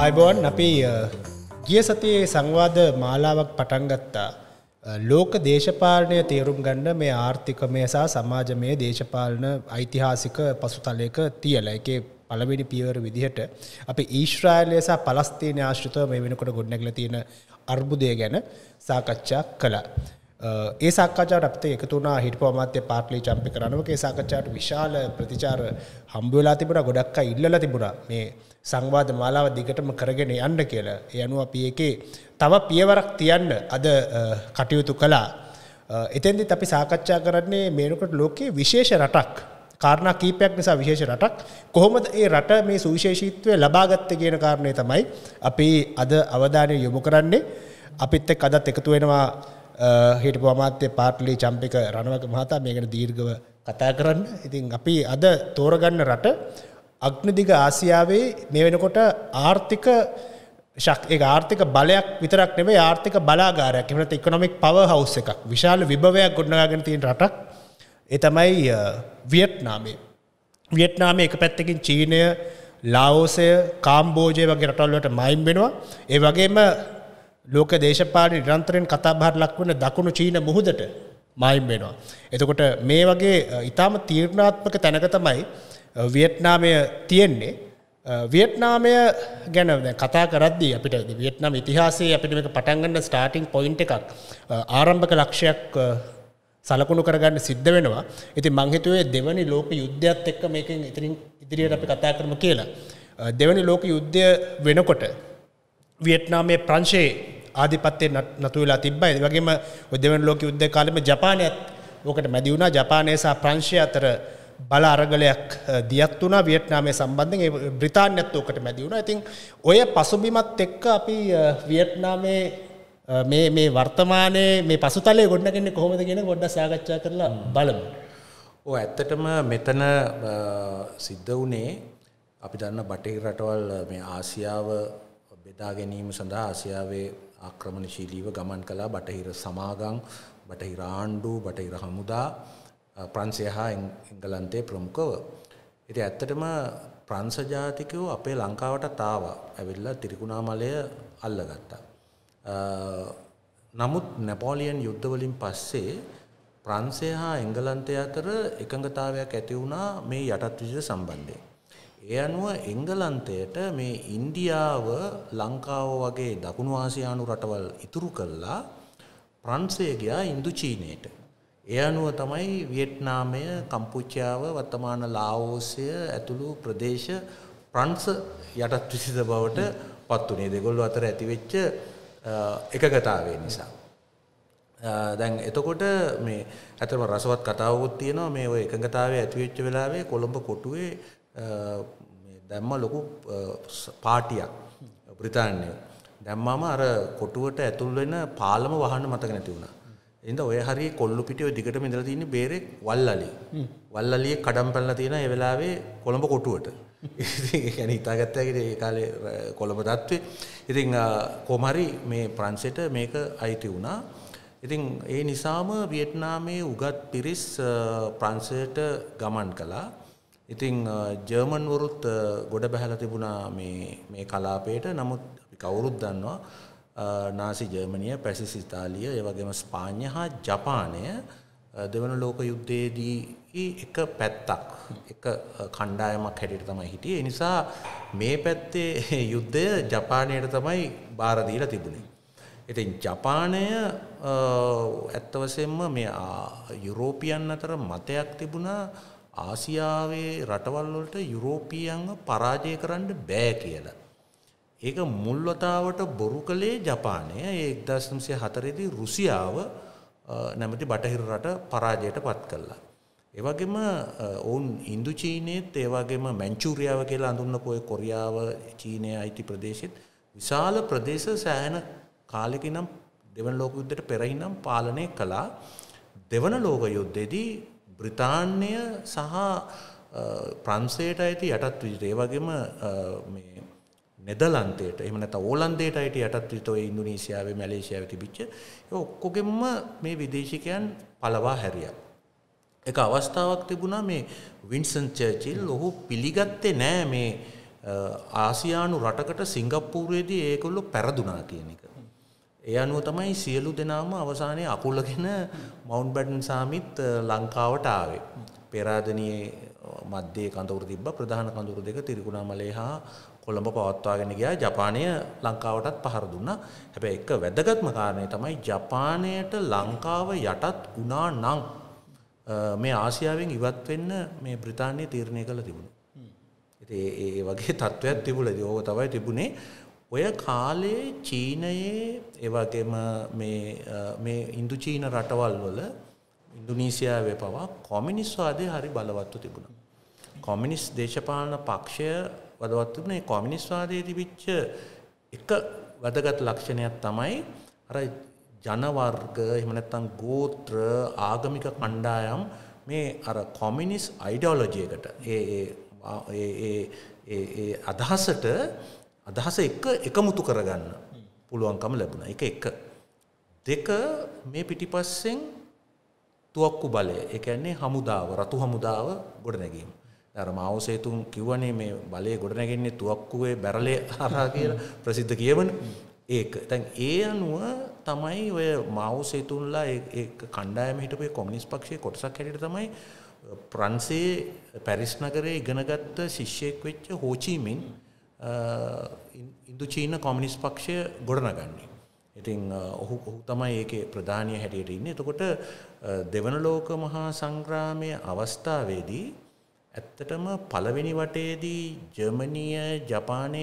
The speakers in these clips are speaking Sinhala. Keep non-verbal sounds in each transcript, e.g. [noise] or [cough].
අයිබෝන් අපි ගිය සතියේ සංවාද මාලාවක් පටන්ගත්තා ලෝක දේශපාලනය තේරුම් ගන්න මේ ආර්ථිකමය සහ සමාජමය දේශපාලන යිතිහාසික පසුතලයක තියල එකේ පළවෙනි පියවර විදිහට අපි ඊශ්‍රායිලය සහ පලස්තීන ආශ්‍රිතව මේ වෙනකොට ගොඩනැගල තියෙන අර්බුදය ගැන සාකච්ඡා කළා. ඒ සාකච්ඡාට අපිට එකතු වුණා හිටපු අමාත්‍ය පාට්ලි චම්පි කරනවගේ සාකච්ඡාට විශාල ප්‍රතිචාර හම්බ වෙලා තිබුණා ගොඩක් අය ඉල්ලලා තිබුණා මේ සංවාද මාලාව දිගටම කරගෙන යන්න කියලා. ඒ අනුව අපි එකේ තව පියවරක් තියන්න අද කටයුතු කළා. එතෙන්දිත් අපි සාකච්ඡා කරන්නේ මේනකොට ලෝකයේ විශේෂ රටක් කාරණා කීපයක් නිසා විශේෂ රටක් කොහොමද ඒ රට මේ සුවිශේෂීත්වය ලබාගත්තේ කියන කාරණය තමයි අපි අද අවධානය යොමු කරන්නේ අපිත් එක්ක අදත් එකතු වෙනවා හිටපු අමාත්‍ය පාර්ලි චම්පික රණවක මහතා මේ ගැන දීර්ඝව කතා කරන්න. ඉතින් අපි අද තෝරගන්න රට අග්නදිග ආසියාවේ මේ වෙනකොට ආර්ථික ශක්ඒ ආර්ථික බලයක් විතරක් නෙවේ ආර්ථික බලාගාරයක් එමට ඉකොනොමික් පව හවස් එකක් විශාල විභවයක් ගොඩනාගෙන තියෙන රටක් එතමයි වියට්නාමේ වියට්නාමේ එක පැත්තකින් චීනය ලාෝසය කාම්බෝජය වගේ රටල්ලට මයින් වෙනවා ඒ වගේම ලෝක දේශපාලි නිරන්තරයෙන් කතාබාර ලක් වන දකුණු චීන මුහුදට මයින් වෙනවා. එතකොට මේ වගේ ඉතාම තීරණාත්මක තැනක තමයි වියට්නාමය තියෙන්නේ වියට්නාමය ගැන කතා කරද අපිට වියට්නම් ඉතිහාසේ අපිට මේ පටන්ගන්න ස්ටාටිං පොයින්් එකක් ආරම්භක ලක්ෂයක් සලකුණු කරගන්න සිද්ධ වෙනවා ඉති මංහිතුවේ දෙවනි ලෝක යුද්ධත් එක්ක මේකින් ඉතිරින් ඉදිරියට අපි කතා කරම කියලා දෙවනි ලෝක යුද්ධය වෙනකොට වියට්නාමය ප්‍රංශයේ ආධිපත්තය නතුවෙලා තිබ්බයි වගේම උදෙවන් ලෝක යුද්ධ කාලම ජපානයත් ඕකට මැදිවුණා ජපානය සහ ප්‍රංශය අතර බල අරගලයක් දියත් වුණා වියට්නාමය සම්බන්ධයෙන් බ්‍රිතාන්‍යත් ඕකට මැදි වුණා. ඉතින් ඔය පසුබිමත් එක්ක අපි වියට්නාමයේ මේ මේ වර්තමානයේ මේ පසුතලයේ ගොඩනගන්නේ කොහොමද කියන පොඩ්ඩක් සාකච්ඡා කරලා බලමු. ඔව් ඇත්තටම මෙතන සිද්ධ වුණේ අපි දන්න බටහිර රටවල් මේ ආසියාව බෙදා ගැනීම සඳහා ආසියාවේ ආක්‍රමණශීලීව ගමන් කළා බටහිර සමාගම්, බටහිර ආණ්ඩු, බටහිර හමුදා ප්‍රංශය හා එංගලන්තේ ප්‍රමුඛව. ඉතින් ඇත්තටම ප්‍රංශ ජාතිකයෝ අපේ ලංකාවට ආවා. ඇවිල්ලා ත්‍රිකුණාමලය අල්ලගත්තා. නමුත් නැපෝලියන් යුද්ධවලින් පස්සේ ප්‍රංශය හා එංගලන්තය අතර එකඟතාවයක් ඇති වුණා මේ යටත් විජිත සම්බන්ධයෙන්. ඒ අනුව එංගලන්තයට මේ ඉන්දියාව ලංකාව වගේ දකුණු ආසියානු රටවල් ඉතුරු කළා ප්‍රංශය ගියා ඉන්දුචීනයට. ඒ අනුව තමයි වියට්නාමය, කම්පුචියාව, වර්තමාන ලාඕසය ඇතුළු ප්‍රදේශ ප්‍රංශ යටත් විසිත බවට පත් වුණේ. දෙගොල්ලෝ අතර ඇතිවෙච්ච එකගතාවය නිසා. දැන් එතකොට මේ ඇතම රසවත් කතාවකුත් තියෙනවා මේ ඔය එකඟතාවය ඇතිවෙච්ච වෙලාවේ කොළඹ කොටුවේ දැම්ම ලොකු පාටියක් බ්‍රිතාන්‍යය. දැම්මම අර කොටුවට ඇතුල් වෙන පාලම වහන්න මතක නැති වුණා. එඳ ඔය හරි කොල්ලු පිටිය දිගටම ඉඳලා තියෙන බේරේ වල්ලලි. වල්ලලිය කඩම් පැනලා තියෙන ඒ වෙලාවේ කොළඹ කොටුවට. ඉතින් හිතාගත්තා ඒ කාලේ කොළඹ තත්ත්වේ. ඉතින් කොහොම හරි මේ ප්‍රංශයට මේක අයිති වුණා. ඉතින් ඒ නිසාම වියට්නාමයේ උගත් පිරිස් ප්‍රංශයට ගමන් කළා. ඉතින් ජර්මන්වරුත් ගොඩ බැහැලා තිබුණා මේ මේ කලාපයට. නමුත් අපි කවුරුත් දන්නවා නාසි ජර්මනිය පැසිස් ඉතාලිය ඒ වගේම ස්පාඤ්ඤ හා ජපානය දෙවන ලෝක යුද්ධයේදී එක පැත්තක් එක කණ්ඩායමක් හැටියට තමයි හිටියේ. ඒ නිසා මේ පැත්තේ යුද්ධය ජපානයට තමයි බාර දීලා තිබුණේ. ඉතින් ජපානය ඇත්ත වශයෙන්ම මේ යුරෝපියන් අතර මතයක් තිබුණා ආසියාවේ රටවල් වලට යුරෝපියන්ව පරාජය කරන්න බෑ කියලා. ඒක මුල්වතාවට බොරු කළේ ජපානය ඒ එක්දස්නම්සය හතරේදී රුසියාව නැමති බටහිර රට පරාජයට පත් කල්ලා. ඒවගේම ඔවුන් ඉන්දු චීනයත් ඒවාගේම මැංචූරියාව කියලා අඳුන්න පොය කොරියාව චීනය අයිති ප්‍රදේශෙත් විශාල ප්‍රදේශ සෑහන කාලෙක නම් දෙවන ලෝක යුද්ධට පෙරහි නම් පාලනය කළා දෙවන ලෝක යුද්ධෙදී බ්‍රිතාන්්‍යය සහ ප්‍රන්සේට ඇති යටත් විජට ඒවගේම නෙදලන්තයට එම නැත ඕලන්දේට අයට යටත්විත ඔය ඉන්දුනීසියාවේ මැලේසියාව තිබිච්ච ඔක්කොගෙම මේ විදේශිකයන් පලවා හැරිය. එක අවස්ථාවක් තිබුණා මේ වින්සන් චර්චිල් ඔහු පිළිගත්තේ නෑ මේ ආසියානු රටකට සිංගප්පූරයේදී ඒකොල්ලො පැරදුනා කියන එක. ඒ අනුව තමයි සියලු දෙනාම අවසානය අකුල්ලගෙන මවුන්් බැඩන් සාමිත් ලංකාවට ආවේ. පෙරාදනයේ මධ්‍යේ කඳවුරු තිබ්බ ප්‍රධාන කඳුරු දෙක තිරිකුණා මලේ හා කොළඹ පවත්වාගෙන ගියා ජපානය ලංකාවටත් පහර දුන්නා. හැබැයි එක වැදගත්ම කාරණය තමයි ජපානයට ලංකාව යටත් වුණා නම් මේ ආසියාවෙන් ඉවත් වෙන්න මේ බ්‍රිතාන්‍ය තීරණය කළ තිබුණා. ඉතින් ඒ වගේ තත්ත්වයක් තිබුණා. ඒක තමයි තිබුණේ. ඔය කාලේ චීනයේ ඒ වගේම මේ මේ ඉන්දුචීන රටවල් වල ඉන්දුනීසියාවේ පවා කොමියුනිස්ට් වාදය හරි බලවත්ව තිබුණා. කොමියුනිස්ට් දේශපාලන පක්ෂය වදවත් වුණේ කොමියුනිස්ට්වාදයේ තිබිච්ච එක වැදගත් ලක්ෂණයක් තමයි අර ජන වර්ග එහෙම නැත්නම් ගෝත්‍ර ආගමික කණ්ඩායම් මේ අර කොමියුනිස් අයිඩියොලොජි එකට ඒ ඒ ඒ ඒ අදහසට අදහස එක එකමුතු කරගන්න පුළුවන්කම ලැබුණා. ඒක එක. දෙක මේ පිටිපස්සෙන් තුවක්කු බලය. ඒ කියන්නේ හමුදාව, රතු හමුදාව ගොඩනැගීම. අර මාවසේතුන් කිව්වනේ මේ බලය ගොඩනැගෙන්නේ තුවක්කුවේ බැරලේ හරහා කියලා ප්‍රසිද්ධ කියවන ඒක. දැන් ඒ අනුව තමයි ඔය මාවසේතුන්ලා ඒ කණ්ඩායම හිටපු කොමියුනිස්ට් පක්ෂයේ කොටසක් හැටියට තමයි ප්‍රංශයේ පැරිස් නගරයේ ඉගෙනගත්ත ශිෂ්‍යෙක් වෙච්ච හෝචිමින් ඉන්දු චීන කොමිනිස් පක්ෂය ගොඩනගන්නේ. ඉතින් ඔහු ඔහු තමයි ඒකේ ප්‍රධානය හැටියට ඉන්නේ. එතකොට දෙවන ලෝක මහා සංග්‍රාමය අවස්ථාවේදී ඇත්තටම පළවෙනි වටේදී ජර්මනිය ජපානය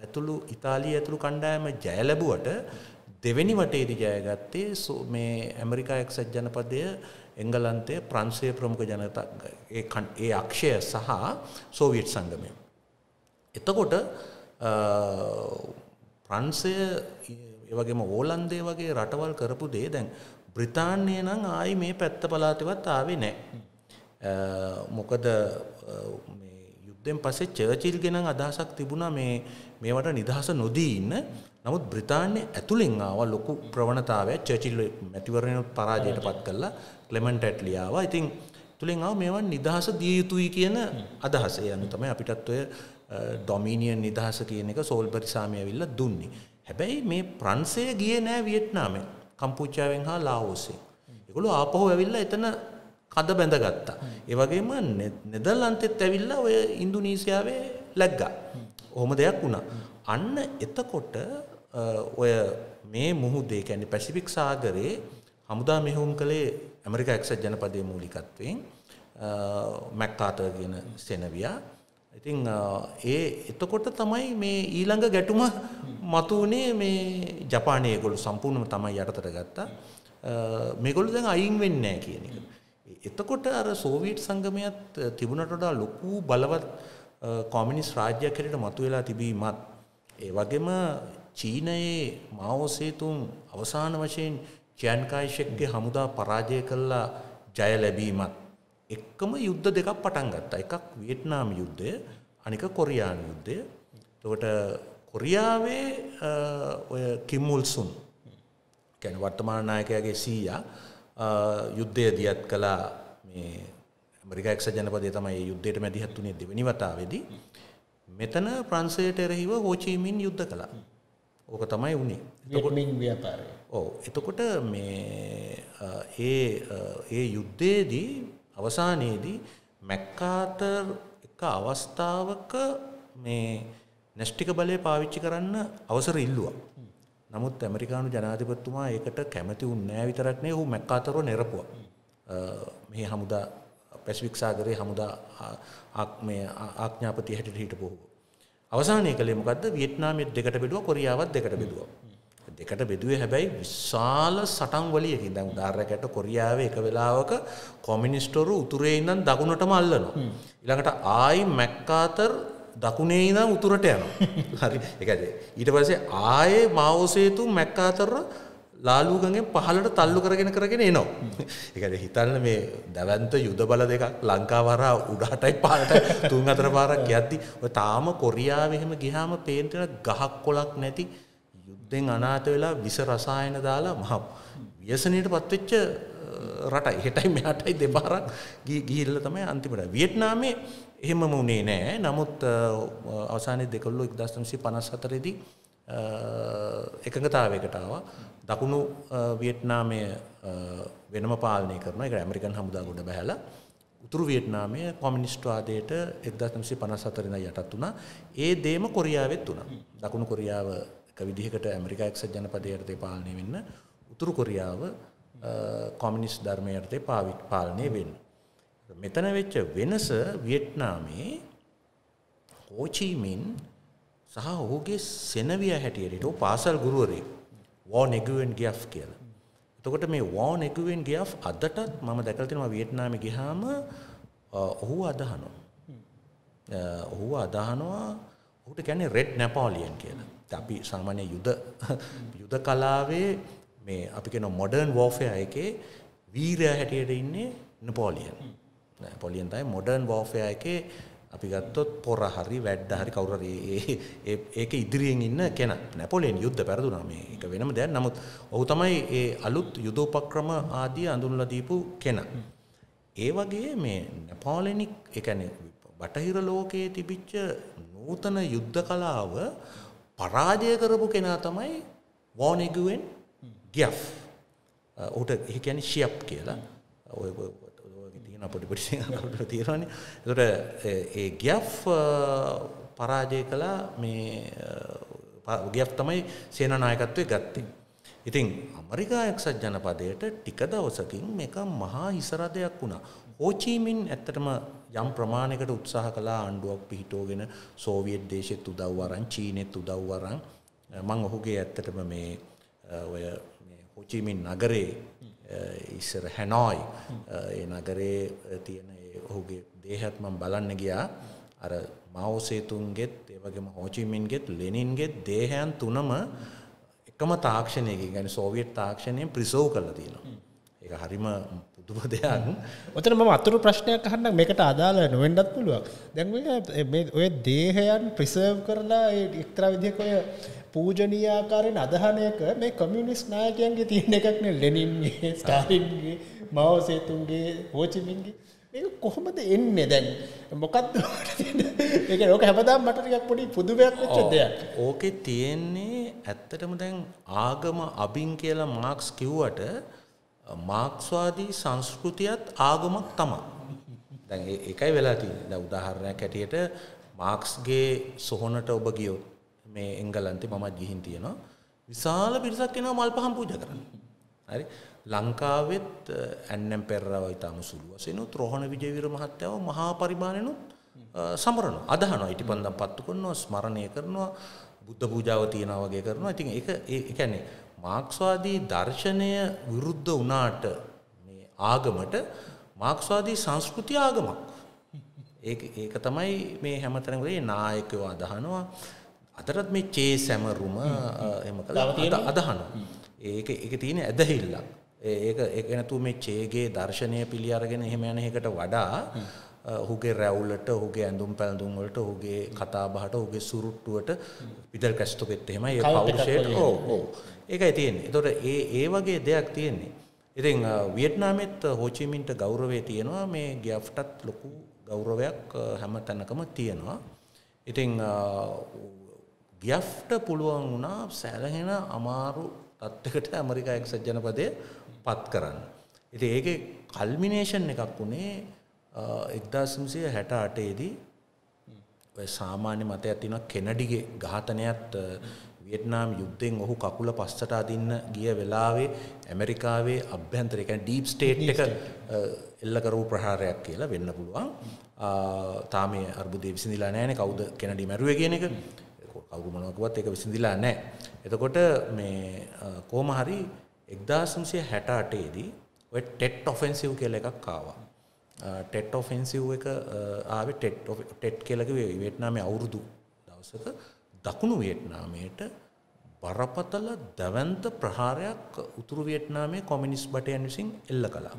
ඇතුළු ඉතාලිය ඇතුළු කණ්ඩායම ජයලැබුවට දෙවැනි වටේදි ජයගත්තේ සෝ මේ ඇමරිකා එක්සත් ජනපදය එංගලන්තය ප්‍රන්සේ ප්‍රමුඛ ජනතා ඒ අක්ෂය සහ සෝවියට් සංගමය. එතකොට ප්‍රන්සය ඒවගේම ඕලන්දේ වගේ රටවල් කරපු දේ දැන් බ්‍රිතාන්‍යය නම් ආයි මේ පැත්ත පලාතිවත් ආවේ නෑ. Eh, මොකද eh, යුද්ධෙන් පස්සේ චර්චිල් ගෙනන් අදහසක් තිබුණා මේ මේවට නිදහස නොදී ඉන්න. නමුත් බ්‍රිතාන්‍ය ඇතුලෙන් ආවා ලොකු ප්‍රවණතාවයක් චර්චිල් මැතිවරණ පරාජයටපත් කළා ක්ලෙමන්ට් ඇට්ලි ආවා. ඉතින් තුලින් ආව මේවන් නිදහස දිය යුතුයි කියන අදහස. ඒ අනුව තමයි අපිටත් ඔය ඩොමිනියන් eh, නිදහස කියන එක සෝල්බරි සාමි ඇවිල්ලා දුන්නේ. හැබැයි මේ ප්‍රංශය ගියේ නෑ වියට්නාමෙන්. කම්පූචාවෙන් හා ලාඕසෙන්. ඒගොල්ලෝ ආපහු ඇවිල්ලා එතන කඳ බැඳගත්තා. ඒ වගේම නෙදර්ලන්තෙත් ඇවිල්ලා ඔය ඉන්දුනීසියාවේ läග්ගා. ඔහොම දෙයක් වුණා. අන්න එතකොට ඔය මේ මුහුදේ කියන්නේ පැසිෆික් සාගරේ හමුදා මෙහෙයුම් කළේ ඇමරිකා එක්සත් ජනපදයේ මූලිකත්වයෙන් මැක්කාටර් කියන සෙනවියා. ඉතින් ඒ එතකොට තමයි මේ ඊළඟ ගැටුම මතුවනේ මේ ජපානයේ ඒගොල්ලෝ සම්පූර්ණයෙන්ම තමයි යටතට ගත්තා. මේගොල්ලෝ දැන් අයින් වෙන්නේ නැහැ කියන එක. එතකොට අර සෝවියට් සංගමයත් තිබුණට වඩා ලොකු බලවත් කොමියුනිස් රාජ්‍යයක් හැටියට මතුවලා තිබීමත් ඒ වගේම චීනයේ මාවෝ සේතුන් අවසාන වශයෙන් චියන් කයිෂෙක්ගේ හමුදා පරාජය කළා ජය ලැබීමත් එක්කම යුද්ධ දෙකක් පටන් ගත්තා. එකක් වියට්නාම් යුද්ධය, අනික කොරියානු යුද්ධය. එතකොට කොරියාවේ ඔය කිම් මුල්සුන් කියන්නේ වර්තමාන නායකයාගේ සීයා යුද්ධය දියත් කලා මේ ඇමරිකාක්ෂ ජනපදය තමයි යුද්ධයට මැදිහත් වුණේ දෙවැනි වතාවේදී මෙතන ප්‍රංශයට එරෙහිව හෝචීමින් යුද්ධ කළා. ඕක තමයි වුණේ. වියට්මින් ව්‍යාපාරය. ඔව්. එතකොට මේ ඒ ඒ යුද්ධයේදී අවසානයේදී මැක්කාතර් එක අවස්ථාවක මේ නැෂ්ටික බලය පාවිච්චි කරන්න අවසර ඉල්ලුවා. නමුත් ඇමරිකානු ජනාධිපතිතුමා ඒකට කැමති උන්නෑ විතරක් නේ ඔහු මැක්කාතරව නිරපුවා. මේ හමුදා පැසිෆික් සාගරයේ හමුදා ආක්මේ ආඥාපති හැටියට හිටපු ඔහු. අවසානයේ කළේ මොකද්ද? වියට්නාමයේ දෙකට බෙදුවා, කොරියාවත් දෙකට බෙදුවා. දෙකට බෙදුවේ හැබැයි විශාල සටන් වලියකින්. දැන් උදාහරණයකට කොරියාවේ එක වෙලාවක කොමියුනිස්ට්වරු උතුරේ ඉඳන් දකුණටම අල්ලනවා. ඊළඟට ආයි මැක්කාතර් දකුණේ ඉඳන් උතුරට යනවා. හරි. ඒකද ඊට පස්සේ ආයේ මාඕසේතු මැක්කාතර ලාලුගගෙන් පහලට තල්ලු කරගෙන කරගෙන එනවා. ඒකද හිතන්න මේ දැවැන්ත යුද බල දෙකක් ලංකාව හරහා උඩටයි පහලට තුන් හතර පාරක් යද්දි ඔය තාම කොරියාව එහෙම ගියාම පේන ගහක් කොලක් නැති යුද්ධෙන් අනාත වෙලා විස රසායන දාලා මහ ව්‍යසනයට පත්වෙච්ච රටයි හෙටයි මෙහටයි දෙපාරක් ගිහිල්ලා තමයි අන්තිමට වියට්නාමේ එහෙමම වුණේ නෑ. නමුත් අවසානයේ දෙකොල්ලෝ 1954 එකඟතාවයකට ආවා. දකුණු වියට්නාමය වෙනම පාලනය කරනවා. ඒක ඇමරිකන් හමුදා ගොඩ බැහැලා උතුරු වියට්නාමය කොමියුනිස්ට් වාදයට 1954 ඉඳන් යටත් වුණා. ඒ දේම කොරියාවෙත් වුණා. දකුණු කොරියාව එක විදිහකට ඇමරිකා එක්සත් ජනපදයේ යටතේ පාලනය වෙන්න උතුරු කොරියාව කොමියුනිස්ට් ධර්මයේ යටතේ පාලනය වෙන්න. මෙතන වෙච්ච වෙනස වියට්නාමේ හෝචීමින් සහ ඔහුගේ සෙනවිය හැටියට පාසල් ගුරුවරේ වෝ නෙගුවෙන් ගියෆ් කියලා. එතකොට මේ වෝ නෙගුවෙන් ගියෆ් අදටත් මම දැකලා තියෙනවා වියට්නාමේ ගියාම ඔහු අදහනවා. ඔහු අදහනවා ඔහුට කියන්නේ රෙඩ් නැපෝලියන් කියලා. අපි සාමාන්‍ය යුද යුද කලාවේ මේ අපි කියන මොඩර්න් වෝෆෙයා එකේ වීරයා හැටියට ඉන්නේ නැපෝලියන්. පොලියෙන් තමයි මොඩර්න් වෝෆෙයා එකේ අපි ගත්තොත් පොර හරි වැඩ හරි කවුරු හරි ඒක ඉදිරියෙන් ඉන්න කෙනා නැපොලියන් යුද්ධ පෙරදුනා මේ ඒක වෙනම දෙයක් නමුත් ඔහු තමයි ඒ අලුත් යුදෝපක්‍රම ආදී අඳුන්ලා දීපු කෙනා. ඒ වගේ මේ නැපොලියනික් ඒ කියන්නේ බටහිර ලෝකයේ තිබිච්ච නූතන යුද්ධ කලාව පරාජය කරපු කෙනා තමයි වෝනෙගුවෙන් ගියෆ්. ඔහුට ඒ කියන්නේ ෂියප් කියලා. ඔය තියෙන පොඩි පොඩි අපට තියෙනවානේ. ඒතකොට ඒ ගැෆ් පරාජය කළා මේ ගැෆ් තමයි සේනානායකත්වයේ ගත්තේ. ඉතින් ඇමරිකා එක්සත් ජනපදයට ටික දවසකින් මේක මහා හිසරදයක් වුණා. හෝචිමින් ඇත්තටම යම් ප්‍රමාණයකට උත්සාහ කළා ආණ්ඩුවක් පිහිටෝගෙන සෝවියට් දේශෙත් උදව් අරන් චීනෙත් උදව් අරන් මම ඔහුගේ ඇත්තටම මේ ඔය හෝචිමින් නගරේ ඉස්සර හැනෝයි ඒ නගරේ තියෙන ඔහුගේ දේහත් මම බලන්න ගියා අර මවසේතුන්ගෙත් ඒවගේම හෝචිමින්ගෙත් ලෙනින්ගෙත් දේහයන් තුනම එකම තාක්ෂණයක ගැන සෝවියට් තාක්ෂණයෙන් ප්‍රිසෝව් කරලා තියෙනවා ඒ හරිම පුදුම දෙයක් ඔතන මම අතුරු ප්‍රශ්නයක් අහන්න මේකට අදාළ නොවෙන්නත් පුළුවන් දැන් ඔය දේහයන් ප්‍රිසර්ව් කරලා එක්තරා විදිහක ඔය පූජනීය ආකාරයෙන් අදහනයක මේ කමියුනිස්ට් නායකයන්ගේ තියෙන එකක් නේ ලෙනින්ගේ ස්ටාලින්ගේ මාවෝ සේතුන්ගේ හෝචිමින්ගේ මේක කොහොමද එන්නේ දැන් මොකද්ද ඒක ඕක හැමදාම මට ටිකක් පොඩි පුදුමයක් වෙච්ච දෙයක් ඕකේ තියෙන්නේ ඇත්තටම දැන් ආගම අබින් කියලා මාක්ස් කිව්වට මාක්ස්වාදී සංස්කෘතියත් ආගමක් තමයි දැන් ඒකයි වෙලා තියෙන්නේ දැන් උදාහරණයක් ඇටියට මාක්ස්ගේ සොහොනට ඔබ ගියොත් මේ එංගලන්තේ මමත් ගිහින් තියෙනවා. විශාල පිරිසක් එනවා මල් පහන් පූජා කරන්න. හරි. ලංකාවෙත් ඇන්නම් පෙරරව ඊටම සුළු වශයෙන්ුත් රෝහණ විජේවීර මහත්තයව මහා පරිමාණෙනුත් සමරනවා. අදහනවා. ඊටපන්දම් පත්තු කරනවා, ස්මරණය කරනවා, බුද්ධ පූජාව තියනවා වගේ කරනවා. ඉතින් ඒක ඒ කියන්නේ මාක්ස්වාදී දර්ශනය විරුද්ධ වුණාට මේ ආගමට මාක්ස්වාදී සංස්කෘතිය ආගමක්. ඒක ඒක තමයි මේ හැමතැනකදී නායකයෝ අදහනවා. අතරත් මේ චේ සැමරුම එම කළ අදහන ඒක එක තියෙන ඇදහිල්ලක් ඒක එක නැතු මේ චේගේ දර්ශනය පිළි අරගෙන එහෙම යන එකට වඩා ඔහුගේ රැවුලට ඔහුගේ ඇඳුම් පැළඳුම් වලට ඔහුගේ කතා බහට ඔහුගේ සුරුට්ටුවට පිටල් කැස්තොකෙත් එහෙම ඒ පෞරුෂයට ඕ ඕ ඒකයි තියෙන්නේ. එතකොට ඒ ඒ වගේ දෙයක් තියෙන්නේ. ඉතින් වියට්නාමෙත් හෝචිමින්ට ගෞරවය තියෙනවා මේ ගැෆ්ටත් ලොකු ගෞරවයක් හැම තැනකම තියෙනවා. ඉතින් ගියෆ්ට පුළුවන් වුණා සැරහෙන අමාරු තත්ත්වකට ඇමරිකා එක්සත් ජනපදය පත් කරන්න. ඉති ඒක කල්මිනේෂන් එකක් වුණේ එක්දාසම්සය හැට අටේදී සාමාන්‍ය මතය ඇතින කෙනඩිගේ ඝාතනයත් වියට්නාම් යුද්ධෙන් ඔහු කකුල පස්සට අදින්න ගිය වෙලාවේ ඇමරිකාවේ අභ්‍යන්තරක ඩීප් ස්ටේට් එක එල්ලකරූ ප්‍රහාරයක් කියලා වෙන්න පුළුවන් තාමේ අර්බුදේ විසිඳලා නෑන කවුද කෙනඩි මැරුව කියන එක කවුරු මොනවා කිව්වත් ඒක විසඳිලා නැහැ. එතකොට මේ කොහොම හරි 1968 දී ඔය ටෙට් ඔෆෙන්සිව් කියලා එකක් ආවා. ටෙට් ඔෆෙන්සිව් එක ආවේ ටෙට් ටෙට් කියලා කිව්වේ වියට්නාමයේ අවුරුදු දවසක දකුණු වියට්නාමයට බරපතල දැවැන්ත ප්‍රහාරයක් උතුරු වියට්නාමයේ කොමියුනිස්ට් බටයන් විසින් එල්ල කළා.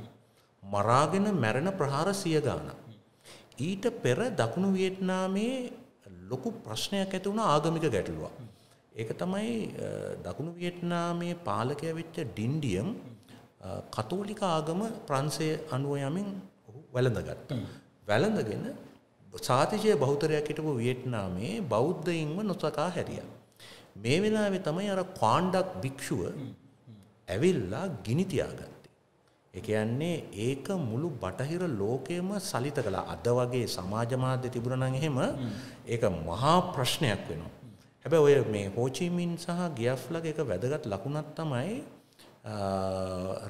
මරාගෙන මැරෙන ප්‍රහාර සිය ගාණක්. ඊට පෙර දකුණු වියට්නාමයේ ලොකු ප්‍රශ්නයක් ඇති වුණ ආගමික ගැටලුවක්. ඒක තමයි දකුණු වියට්නාමයේ පාලකය වෙච්ච ඩින්ඩියම් කතෝලික ආගම ප්‍රන්සේ අනුව යමින් වැළඳගත්ත. වැළඳගෙන සාතිජය බෞතරයක් හිටපු වියට්නාමයේ බෞද්ධයින්ව නොසකා හැරිය. මේ වෙලාවෙ තමයි අර කාණ්ඩක් භික්ෂුව ඇවිල්ලා ගිනි තියාගන්න. ඒ කියන්නේ ඒක මුළු බටහිර ලෝකෙම සලිත කළා. අද වගේ සමාජ මාධ්‍ය තිබුණා නම් එහෙම ඒක මහා ප්‍රශ්නයක් වෙනවා. හැබැයි ඔය මේ හෝචිමින් සහ ගියෆ්ලගේ එක වැදගත් ලකුණක් තමයි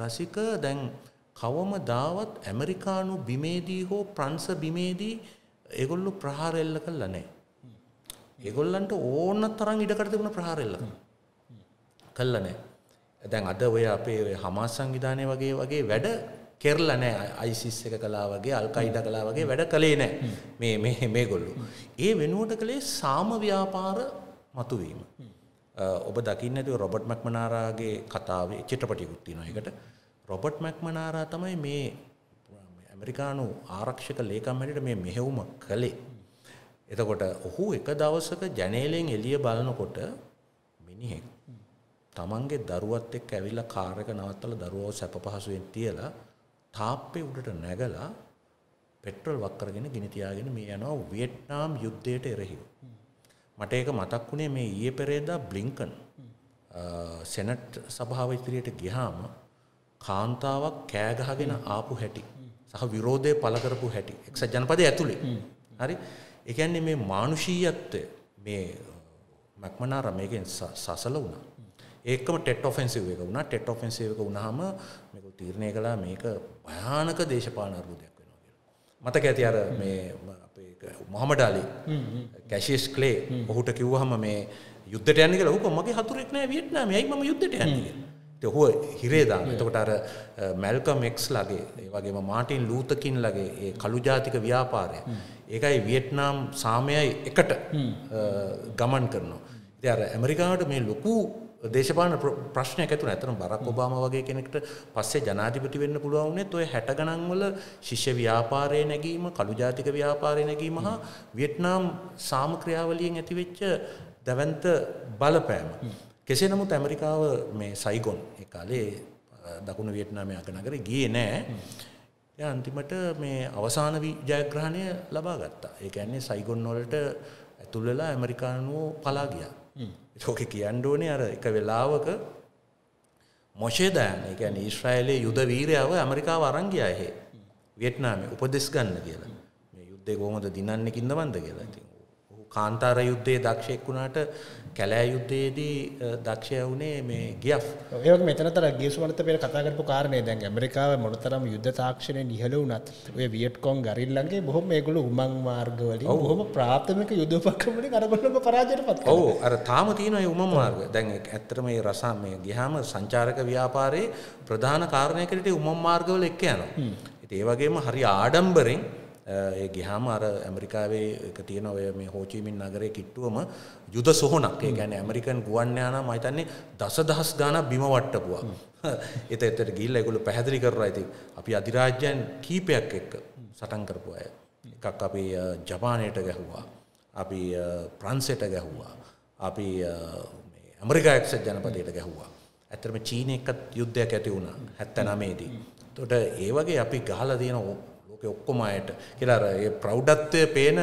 රසික දැන් කවමදාවත් ඇමරිකානු බිමේදී හෝ ප්‍රංශ බිමේදී ඒගොල්ලෝ ප්‍රහාර එල්ල කළා නැහැ. ඒගොල්ලන්ට ඕන තරම් ඉඩකට තිබුණ ප්‍රහාර එල්ල කළා නැහැ. දැන් අද ඔය අපේ හමා සංවිධානය වගේ වගේ වැඩ කෙරලා නෑ අයිසිස් එක කලා වගේ අල්කයිඩ කලා වගේ වැඩ කළේ නෑ මේ මේ මේ ගොල්ලු. ඒ වෙනුවට කළේ සාම ව්‍යාපාර මතුවීම. ඔබ දකින්න ඇති රොබට් මැක්මනාරාගේ කතාවේ චිත්‍රපටියකුත් තියෙනවා. ඒකට රොබට් මැක්මනාරා තමයි මේ ඇමරිකානු ආරක්ෂක ලේකම් හැටියට මේ මෙහෙයුම කළේ. එතකොට ඔහු එක දවසක ජනේලෙන් එළිය බලනකොට මිනිහෙක් තමන්ගේ දරුවත් එක්ක ඇවිල්ලා කාර් එක නවත්තලා දරුවව සැප පහසුවෙන් තියලා තාප්පේ උඩට නැගලා පෙට්‍රල් වක් කරගෙන ගිනි තියාගෙන මේ යනවා වියට්නාම් යුද්ධයට එරෙහිව. මට ඒක මතක් වුණේ මේ ඊයේ පෙරේදා බ්ලින්කන් සෙනට් සභාව ඉදිරියට ගියාම කාන්තාවක් කෑ ගහගෙන ආපු හැටි සහ විරෝධය පළ කරපු හැටි එක්සත් ජනපදයේ ඇතුලේ. හරි. ඒ කියන්නේ මේ මානුෂීයත්වය මේ මක්මනාර මේකෙන් සසල වුණා. ඒකම ටෙට් ඔෆෙන්සිව් එක වුණා ටෙට් ඔෆෙන්සිව් එක වුණාම මේක තීරණය කළා මේක භයානක දේශපාලන අර්බුදයක් වෙනවා කියලා. මතක ඇති අර මේ අපේ මොහමඩ් අලි කැෂියස් ක්ලේ ඔහුට කිව්වහම මේ යුද්ධට යන්න කියලා ඔහු මගේ හතුරෙක් නෑ වියට්නාමේ ඇයි මම යුද්ධට යන්නේ කියලා. ඔහුව හිරේදාන්න එතකොට අර මැල්කම් එක්ස් ලගේ ඒ වගේම මාටින් ලූතකින් ලගේ ඒ කළු ජාතික ව්‍යාපාරය ඒකයි වියට්නාම් සාමයයි එකට ගමන් කරනවා. ඉතින් අර ඇමරිකාවට මේ ලොකු දේශපාලන ප්‍රශ්නයක් ඇතුළ ඇතන බරක් ඔබාම වගේ කෙනෙක්ට පස්සේ ජනාධිපති වෙන්න පුළුවන් වුණේ ඔය 60 ගණන් වල ශිෂ්‍ය ව්‍යාපාරයේ නැගීම, කළු ජාතික ව්‍යාපාරයේ නැගීම හා වියට්නාම් සාම ක්‍රියාවලියෙන් ඇතිවෙච්ච දැවැන්ත බලපෑම. කෙසේ නමුත් ඇමරිකාව මේ සයිගොන් ඒ කාලේ දකුණු වියට්නාමයේ අගනගරේ ගියේ නෑ. එයා අන්තිමට මේ අවසාන ජයග්‍රහණය ලබා ගත්තා. ඒ කියන්නේ සයිගොන් වලට ඇතුල් වෙලා ඇමරිකානුවෝ පලා ගියා. ඕක කියන්න ඕනේ අර එක වෙලාවක මොෂේ දෑන් ඒ කියන්නේ ඊශ්‍රායලයේ යුද වීරයව ඇමරිකාව අරන් ගියා එහෙ වියට්නාමයේ උපදෙස් ගන්න කියලා මේ යුද්ධේ කොහොමද දිනන්නේ කින්දවන්ද කියලා ඉතින් ඔහු කාන්තාර යුද්ධයේ දක්ෂයෙක් වුණාට කැලෑ යුද්ධයේදී දක්ෂය වුණේ මේ ගියෆ් ඒක මෙතනතර ගේසුමනත පෙර කතා කරපු කාරණේ දැන් ඇමරිකාව මොනතරම් යුද්ධ තාක්ෂණය නිහල වුණත් ඔය වියට්කොන් ගරිල්ලන්ගේ බොහොම ඒගොල්ලෝ උමං මාර්ගවලින් බොහොම ප්‍රාථමික යුද උපක්‍රමවලින් අරගොල්ලොම පරාජයට පත් කරනවා. ඔව් අර තාම තියෙන ඒ උමං මාර්ග. දැන් ඇත්තටම මේ රසා මේ ගියාම සංචාරක ව්‍යාපාරයේ ප්‍රධාන කාරණයක් ඇරෙටි උමං මාර්ගවල එක්ක යනවා. ඒ වගේම හරි ආඩම්බරෙන් ඒ ගිහාම අර ඇමරිකාවේ එක තියෙන ඔය මේ හෝචිමින් නගරේ කිට්ටුවම යුද සොහොනක් ඒ කියන්නේ ඇමරිකන් ගුවන් යානා මම හිතන්නේ දසදහස් ගාණක් බිම වට්ටපුවා. ඒත ඒතර ගිහිල්ලා ඒගොල්ලෝ පැහැදිලි කරලා ඉතින් අපි අධිරාජ්‍යයන් කීපයක් එක්ක සටන් කරපු අය. එකක් අපි ජපානයට ගැහුවා. අපි ප්‍රංශයට ගැහුවා. අපි ඇමරිකා එක්සත් ජනපදයට ගැහුවා. ඇත්තටම චීන එක්කත් යුද්ධයක් ඇති වුණා 79 දී. එතකොට ඒ වගේ අපි ගහලා තියෙන ඔක්කොම අයට කියලා අර ඒ ප්‍රෞඩත්වය පේන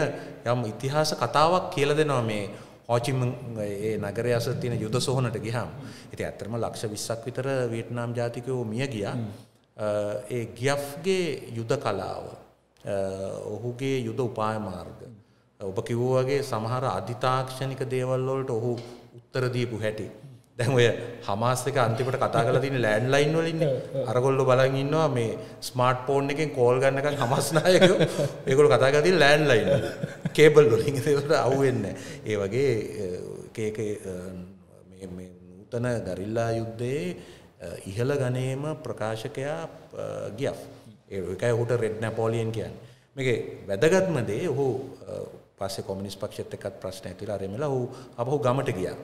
යම් ඉතිහාස කතාවක් කියලා දෙනවා මේ හෝචිමින් ඒ නගරය අසර තියෙන යුද සොහොනට ගියාම. ඉතින් ඇත්තටම ලක්ෂ 20ක් විතර වියට්නාම් ජාතිකයෝ මිය ගියා. ඒ ගියෆ්ගේ යුද කලාව ඔහුගේ යුද උපාය මාර්ග ඔබ කිව්වාගේ සමහර අධිතාක්ෂණික දේවල් වලට ඔහු උත්තර දීපු හැටි දැන් ඔය හමාස් එක අන්තිමට කතා කරලා තියෙන ලෑන්ඩ්ලයින් වලින්නේ අරගොල්ලෝ බලන් ඉන්නවා මේ ස්මාර්ට් ෆෝන් එකෙන් කෝල් ගන්නකන් හමාස් නායකයෝ ඒගොල්ලෝ කතා කරලා තියෙන ලෑන්ඩ්ලයින් කේබල් වලින් ඒකට අහුවෙන්නේ ඒ වගේ එක එක මේ මේ නූතන ගරිල්ලා යුද්ධයේ ඉහළ ගණේම ප්‍රකාශකයා ගියා ඒ එකයි ඔහුට රෙඩ් නැපෝලියන් කියන්නේ මේකේ වැදගත්ම දේ ඔහු පස්සේ කොමියුනිස්ට් පක්ෂයත් එක්කත් ප්‍රශ්න ඇතිලා රෙමෙලා ඔහු අපහු ගමට ගියා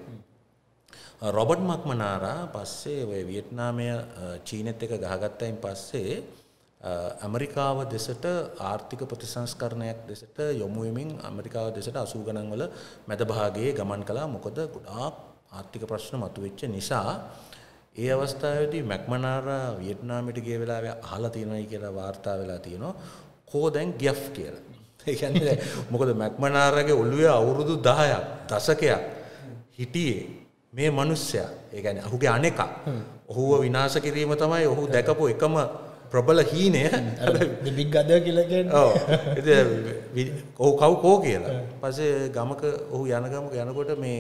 රොබට් මක්මනාරා පස්සේ ඔය වියට්නාමය චීනෙත් එක ගහගත්තයින් පස්සේ ඇමරිකාව දෙසට ආර්ථික ප්‍රතිසංස්කරණයක් දෙසට යොමුුවමින් ඇමරිකාව දෙසට අසූ ගණන්වල මැදභාගේ ගමන් කලා මොකද ගොඩා ආර්ථික ප්‍රශ්න මතුවෙච්ච නිසා ඒ අවස්ථාවේදී මැක්මනාරා වියට්නාමයට ගිය වෙලාවේ අහලා තියෙනයි කියලා වාර්තා වෙලා තියෙනවා කෝ දැන් ගැෆ් කියලා. ඒ කියන්නේ මොකද මැක්මනාරාගේ ඔළුවේ අවුරුදු 10ක් දශකයක් හිටියේ මේ මිනිස්සයා ඒ කියන්නේ ඔහුගේ අනෙක ඔහුව විනාශ කිරීම තමයි ඔහු දැකපු එකම ප්‍රබල හීනය බිග් ගද කියලගෙන ඔහු කව් කෝ කියලා පසේ ගමක ඔහු යන ගමක යනකොට මේ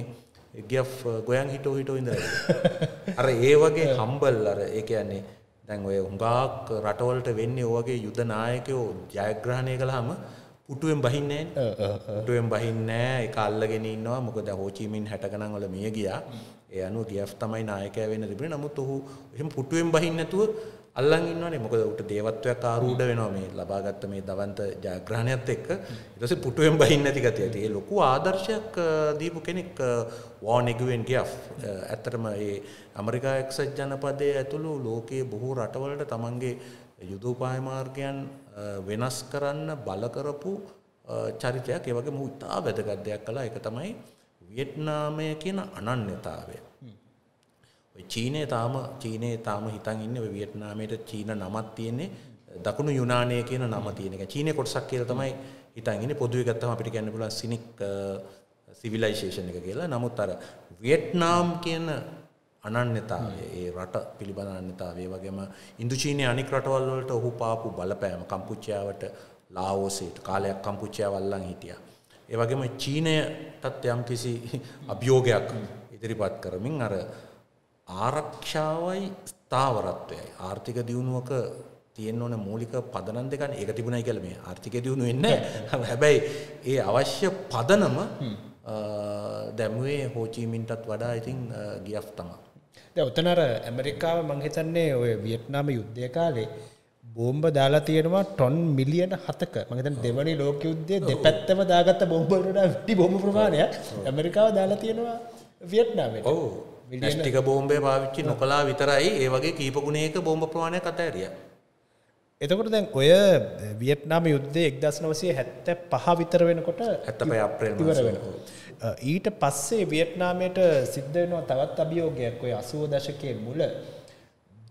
ගියෆ් uh, ගොයන් හිටෝ හිටෝ ඉඳ [laughs] අර ඒ වගේ හම්බල් අර ඒ කියන්නේ දැන් ඔය හුඟක් රටවලට වෙන්නේ ඔවගේ යුද නායකයෝ ජයග්‍රහණය කළාම පුටුවෙන් බහින්නේ පුටුවෙන් බහින්නේ එක අල්ලගෙන ඉන්නවා මොකද හෝචිමින් 60 ගණන් වල මිය ගියා ඒ අනුව ගියෆ් තමයි නායකයා වෙන්න තිබුණේ නමුත් ඔහු එහෙම පුටුවෙන් බහින්නේ නැතුව අල්ලන් ඉන්නවනේ මොකද උට දේවත්වයක් ආරූඪ වෙනවා මේ ලබාගත්ත මේ දවන්ත ජයග්‍රහණයත් එක්ක ඊට පස්සේ පුටුවෙන් බහින්න නැති ගතිය. ඒ ලොකු ආදර්ශයක් දීපු කෙනෙක් වෝන් එගුවෙන් ගියෆ්. ඇත්තටම ඒ ඇමරිකා එක්සත් ජනපදයේ ඇතුළු ලෝකයේ බොහෝ රටවලට තමන්ගේ යුදෝපාය මාර්ගයන් වෙනස් කරන්න බල කරපු චරිතයක් ඒ වගේ මුත්තා වැදගත් දෙයක් කළා ඒක තමයි වියට්නාමය කියන අනන්‍යතාවය. චීනය තාම චීනය තාම හිතන් ඉන්න වියට්නාමයට චීන නමත් තියෙන්නේ දකුණු යුනානය කියන නම තියෙනක චීනය කොටසක් කියල තමයි හිතන්ගෙන පොදුව ගත්තම අපිට ගැන්න පුල සිනික් සිවිලයිශේෂණ එක කියලා නමුත් අර වියට්නාම් කියන අනන්‍යතාවය ඒ රට පිළිබඳ අනන්‍යතාවය වගේම ඉන්දුචීනයේ අනික් රටවල් වලට ඔහු පාපු බලපෑම කම්පුච්චියාවට ලාඕසේට කාලයක් කම්පුච්චියාව අල්ලන් හිටියා. ඒ වගේම චීනයටත් යම්කිසි [laughs] අභියෝගයක් ඉදිරිපත් කරමින් අර ආරක්ෂාවයි ස්ථාවරත්වයයි ආර්ථික දියුණුවක තියෙන්න ඕන මූලික පදනම් දෙකන ඒක තිබුණයි කියලා මේ ආර්ථිකය දියුණු වෙන්නේ හැබැයි ඒ අවශ්‍ය පදනම දැමුවේ හෝචීමින්ටත් වඩා ඉතින් ගියෆ් තමයි ඔතන අර ඇමරිකාව මං හිතන්නේ ඔය වියට්නාම යුද්ධය කාලේ බෝම්බ දාලා තියෙනවා ටොන් මිලියන හතක මං හිතන්නේ දෙවනි ලෝක යුද්ධයේ දෙපැත්තම දාගත්ත බෝම්බ වලට වැඩි බෝම්බ ප්‍රමාණයක් ඇමරිකාව දාලා තියෙනවා වියට්නාමයට. ඔව්. මිලියන ටික බෝම්බේ පාවිච්චි නොකලා විතරයි ඒ වගේ කීප ගුණයක බෝම්බ ප්‍රමාණයක් අතහැරියා. එතකොට දැන් ඔය වියට්නාම යුද්ධය එක්දස් නවසේ හැත්ත පහ විතර වෙනකොට ඇතපය අප්‍රේවර වෙන ඊට පස්සේ වියට්නාමයට සිද්ධ වෙනවා තවත් අභියෝගයක් ඔය අසුව දශකය මුල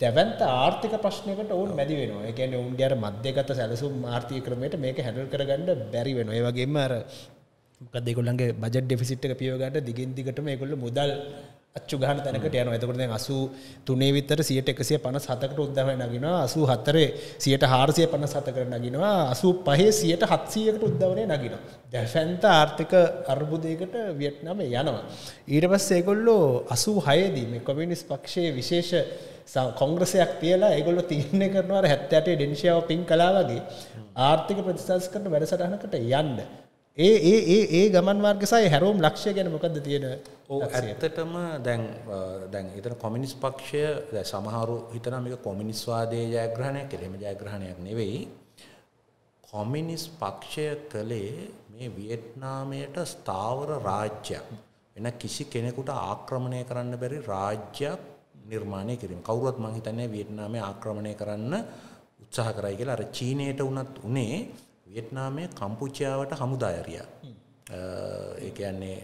දැවන්ත ආර්ථික ප්‍රශ්නකට ඔවුන් මැදි වෙන එකැන ඔුන්ගේයට මධ්‍යගත සැලසුම් ආර්ථය ක්‍රමයට මේක හැඩල් කරගන්න බැරි වෙන ඒවගේම අර දෙකොල්ලන්ගේ බජ ඩෙෆිසිට්ක පියෝගට දිගින් දිගටම එකොල්ල මුදල් අච්චු ගහන තැනකට යනවා. එතකොට දැන් 83 විතර 100%157කට උද්දම නගිනවා. 84 100%457කට නගිනවා. 85 100%700කට උද්දමනේ නගිනවා. දැෆැන්ත ආර්ථික අර්බුදයකට වියට්නාමය යනවා. ඊට පස්සේ ඒගොල්ලෝ 86 දී මේ කොමියුනිස්ට් පක්ෂයේ විශේෂ කොංග්‍රසයක් තියලා ඒගොල්ලෝ තීරණය කරනවා අර 78 ඩෙන්ෂියාව පින් කළා වගේ ආර්ථික ප්‍රතිසංස්කරණ වැඩසටහනකට යන්න. ඒ ඒ ඒ ඒ ගමන් මාර්ගය සහ හැරවුම් ලක්ෂ්‍ය ගැන මොකද්ද තියෙන ඇත්තටම දැන් දැන් එතන කොමිනිස් පක්ෂය දැ සමහරු හිතන මේක කොමිනිස්වාදය ජයග්‍රහණයක් කෙරෙම ජයග්‍රහණයක් නෙවෙයි කොමිනිස් පක්ෂය කළේ මේ වියට්නාමයට ස්ථාවර රාජ්‍යයක් එන කිසි කෙනෙකුට ආක්‍රමණය කරන්න බැරි රාජ්‍යයක් නිර්මාණය කිරීම කවුරුවත් මං හිතන්නේ වියට්නාමය ආක්‍රමණය කරන්න උත්සාහ කරයි කියලා අර චීනයට වුණත් උනේ වියට්නාමය කම්පුචියාවට හමුදායරිය ඒ කියන්නේ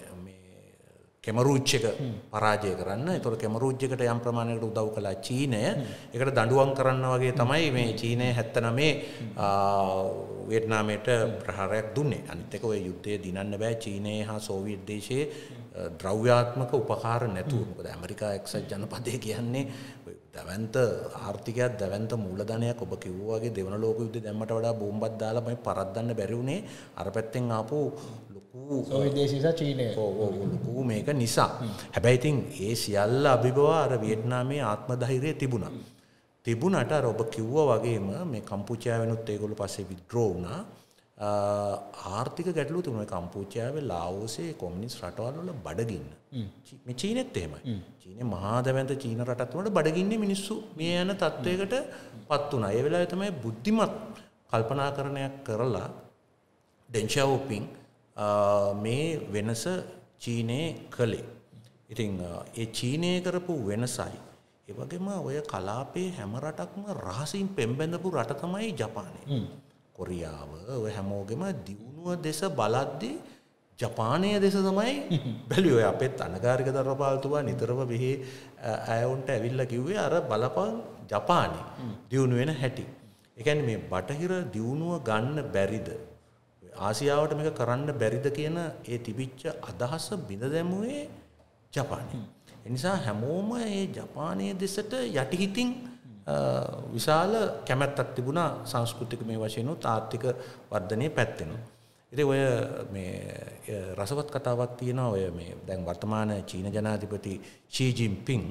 කෙමරූච්චක පරාජය කරන්න තොර කෙමරූජ්ජකට යම් ප්‍රමාණයකට උදව් කලා චීනය එකට දඩුවන් කරන්න වගේ තමයි මේ චීනය හැත්තනමේ වේට්නාමයට ප්‍රහාරයක් දුන්නේ අනිතක ඔය යුද්ධය දිනන්න බෑ චීනය හා සෝවියට් දේශයේ ද්‍රව්‍යාත්මක උපකාර නැතුවමකද ඇමරිකා එක්සත් ජනපදය කියන්නේ දැවන්ත ආර්ථිකයක් දැවන්ත මූලධනයක් ඔබ කිව්වාගේ දෙවන ලෝක යුද්ධ දැම්මට වඩා බෝම්බත් දාලා මේ පරද්දන්න බැරි වුණේ අර පැත්තෙන් ආපු විදේශ චීනය ලොකූ මේක නිසා හැබැයිතින් ඒ සියල්ල අභිබවා අර වියට්නාමේ ආත්මදහිරය තිබුණා. තිබුණට රොබ කිව්ව වගේම මේ කම්පුචාවනුත් ඒගොලු පසේ විද්‍රෝවනා ආර්ථික ගැටලු තුමයි කම්පූචාව ලාෝසේ කොමිනිස් රටවල්ල බඩගින්න චීනෙත් එහෙමයි චීන මහාදවන්ත චීන රටත්වට බඩගින්න මිනිස්සු මේ යන තත්ත්වයකට පත් වුණ ඒ වෙලා තමයි බුද්ධිමත් කල්පනා කරණයක් කරලා ඩෙන්ශාවෝපිං මේ වෙනස චීනය කළේ. ඉතිං ඒ චීනය කරපු වෙනසයි. එවගේම ඔය කලාපේ හැම රටක්ම රහසින් පෙම්බැඳපු රට තමයි ජපානය. කොරියාව ඔය හැමෝගෙම දියුණුව දෙස බලද්දී ජපානය දෙස තමයි [laughs] බැලිව අපත් අනකාරික දරපාලතුවා නිතරව බෙහි ඇවුන්ට ඇවිල්ල කිව්වේ අර බලපන් ජපානය දියුණු වෙන හැටි. එකැන මේ බටහිර දියුණුව ගන්න බැරිද ආසියාවට මේක කරන්න බැරිද කියන ඒ තිබිච්ච අදහස බිඳ දැමුවේ ජපානය. එනිසා හැමෝම ඒ ජපානය දෙසට යටිහිතින් විශාල කැමැත්තක් තිබුණා සංස්කෘතික මේ වශයනුත් ආර්ථික වර්ධනය පැත්තෙනු. ඉති ඔය රසවත් කතාවක් තියෙනවා ඔය මේ දැන් වර්තමාන චීන ජනාධිපති ශීජිම්පිං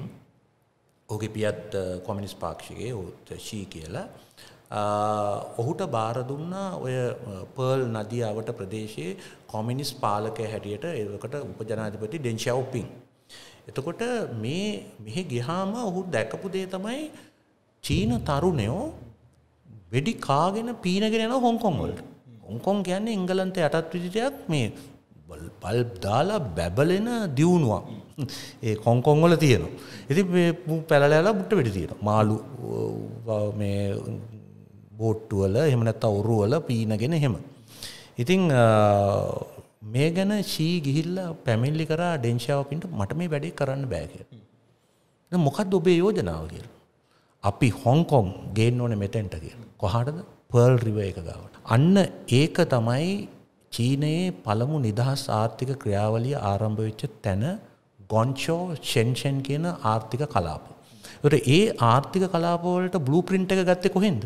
ඕගේ පියත් කොමිනිස් පාක්ෂිකයේ ඔත් ශී කියලා ඔහුට බාර දුන්නා ඔය පර්ල් නදියාවට ප්‍රදේශයේ කොමියුනිස්ට් පාලකයා හැටියට ඒකට උපජනාධිපති ඩෙන් ෂැව්පින්. එතකොට මේ මෙහි ගියාම ඔහු දැකපු දේ තමයි චීන තරුණයෝ වෙඩි කාගෙන පීනගෙන යන හොංකොං වලට. හොංකොං කියන්නේ එංගලන්තේ යටත් විදිහට මේ පල්ප් දාලා බැබලෙන දියුණුවක් ඒ කොංකොංවල තියෙනවා. ඉතින් මේ පැලලලා මුට්ට වෙඩි තියෙනවා. මාළු මේ බෝට්ටුවල එහෙම නැත්නම් උරුවල පීනගෙන එහෙම. ඉතින් මේ ගැන ෂී ගිහිල්ලා පැමිණිලි කරා ඩෙන්ෂාවකින්ට මට මේ වැඩේ කරන්න බෑ කියලා. දැන් මොකද්ද ඔබේ යෝජනාව කියලා? අපි හොංකොං ගේන්න ඕනේ මෙතෙන්ට කියලා. කොහාටද? පර්ල් රිවර් එක ගාවට. අන්න ඒක තමයි චීනයේ පළමු නිදහස් ආර්ථික ක්‍රියාවලිය ආරම්භ වෙච්ච තැන ගොන්චෝ ෂෙන්ෂෙන් කියන ආර්ථික කලාප. ට ඒ ආර්ථික කලාපවලට බ්ලූ පින්ට් එක ගත්ත කොහෙන්ද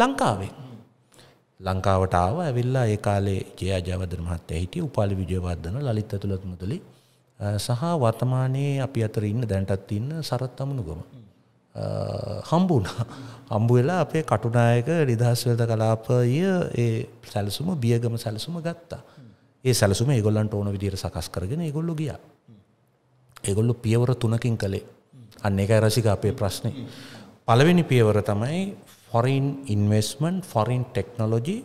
ලංකාවේ. ලංකාවටාව ඇවිල්ලා ඒ කාලේ ජය ජවදර මහත්ත හිටිය උපාලි විජයවර්ධන ලිත් ඇතුළත් මුදලි සහ වර්තමානයේ අපි අතර ඉන්න දැන්ටත් ඉන්න සරත් අමනුගම. හම්බුණ හම්බු වෙලා අපේ කටුනායක නිදහස්වලද කලාපය ඒ සැලසුම බියගම සැලසුම ගත්තා. ඒ සැලසුම ඒගොල්ලන්ට ඕන විදිර සකස් කරගෙන ඒගොල්ලු ගිය. ඒගොල්ලු පියවර තුනකින් කළේ අන්න එකයි රසික අපේ ප්‍රශ්නේ. පළවෙනි පියවර තමයි ෆොරින් ඉන්වෙස්මන්ට් ෆොරින් ටෙක්නොලොජි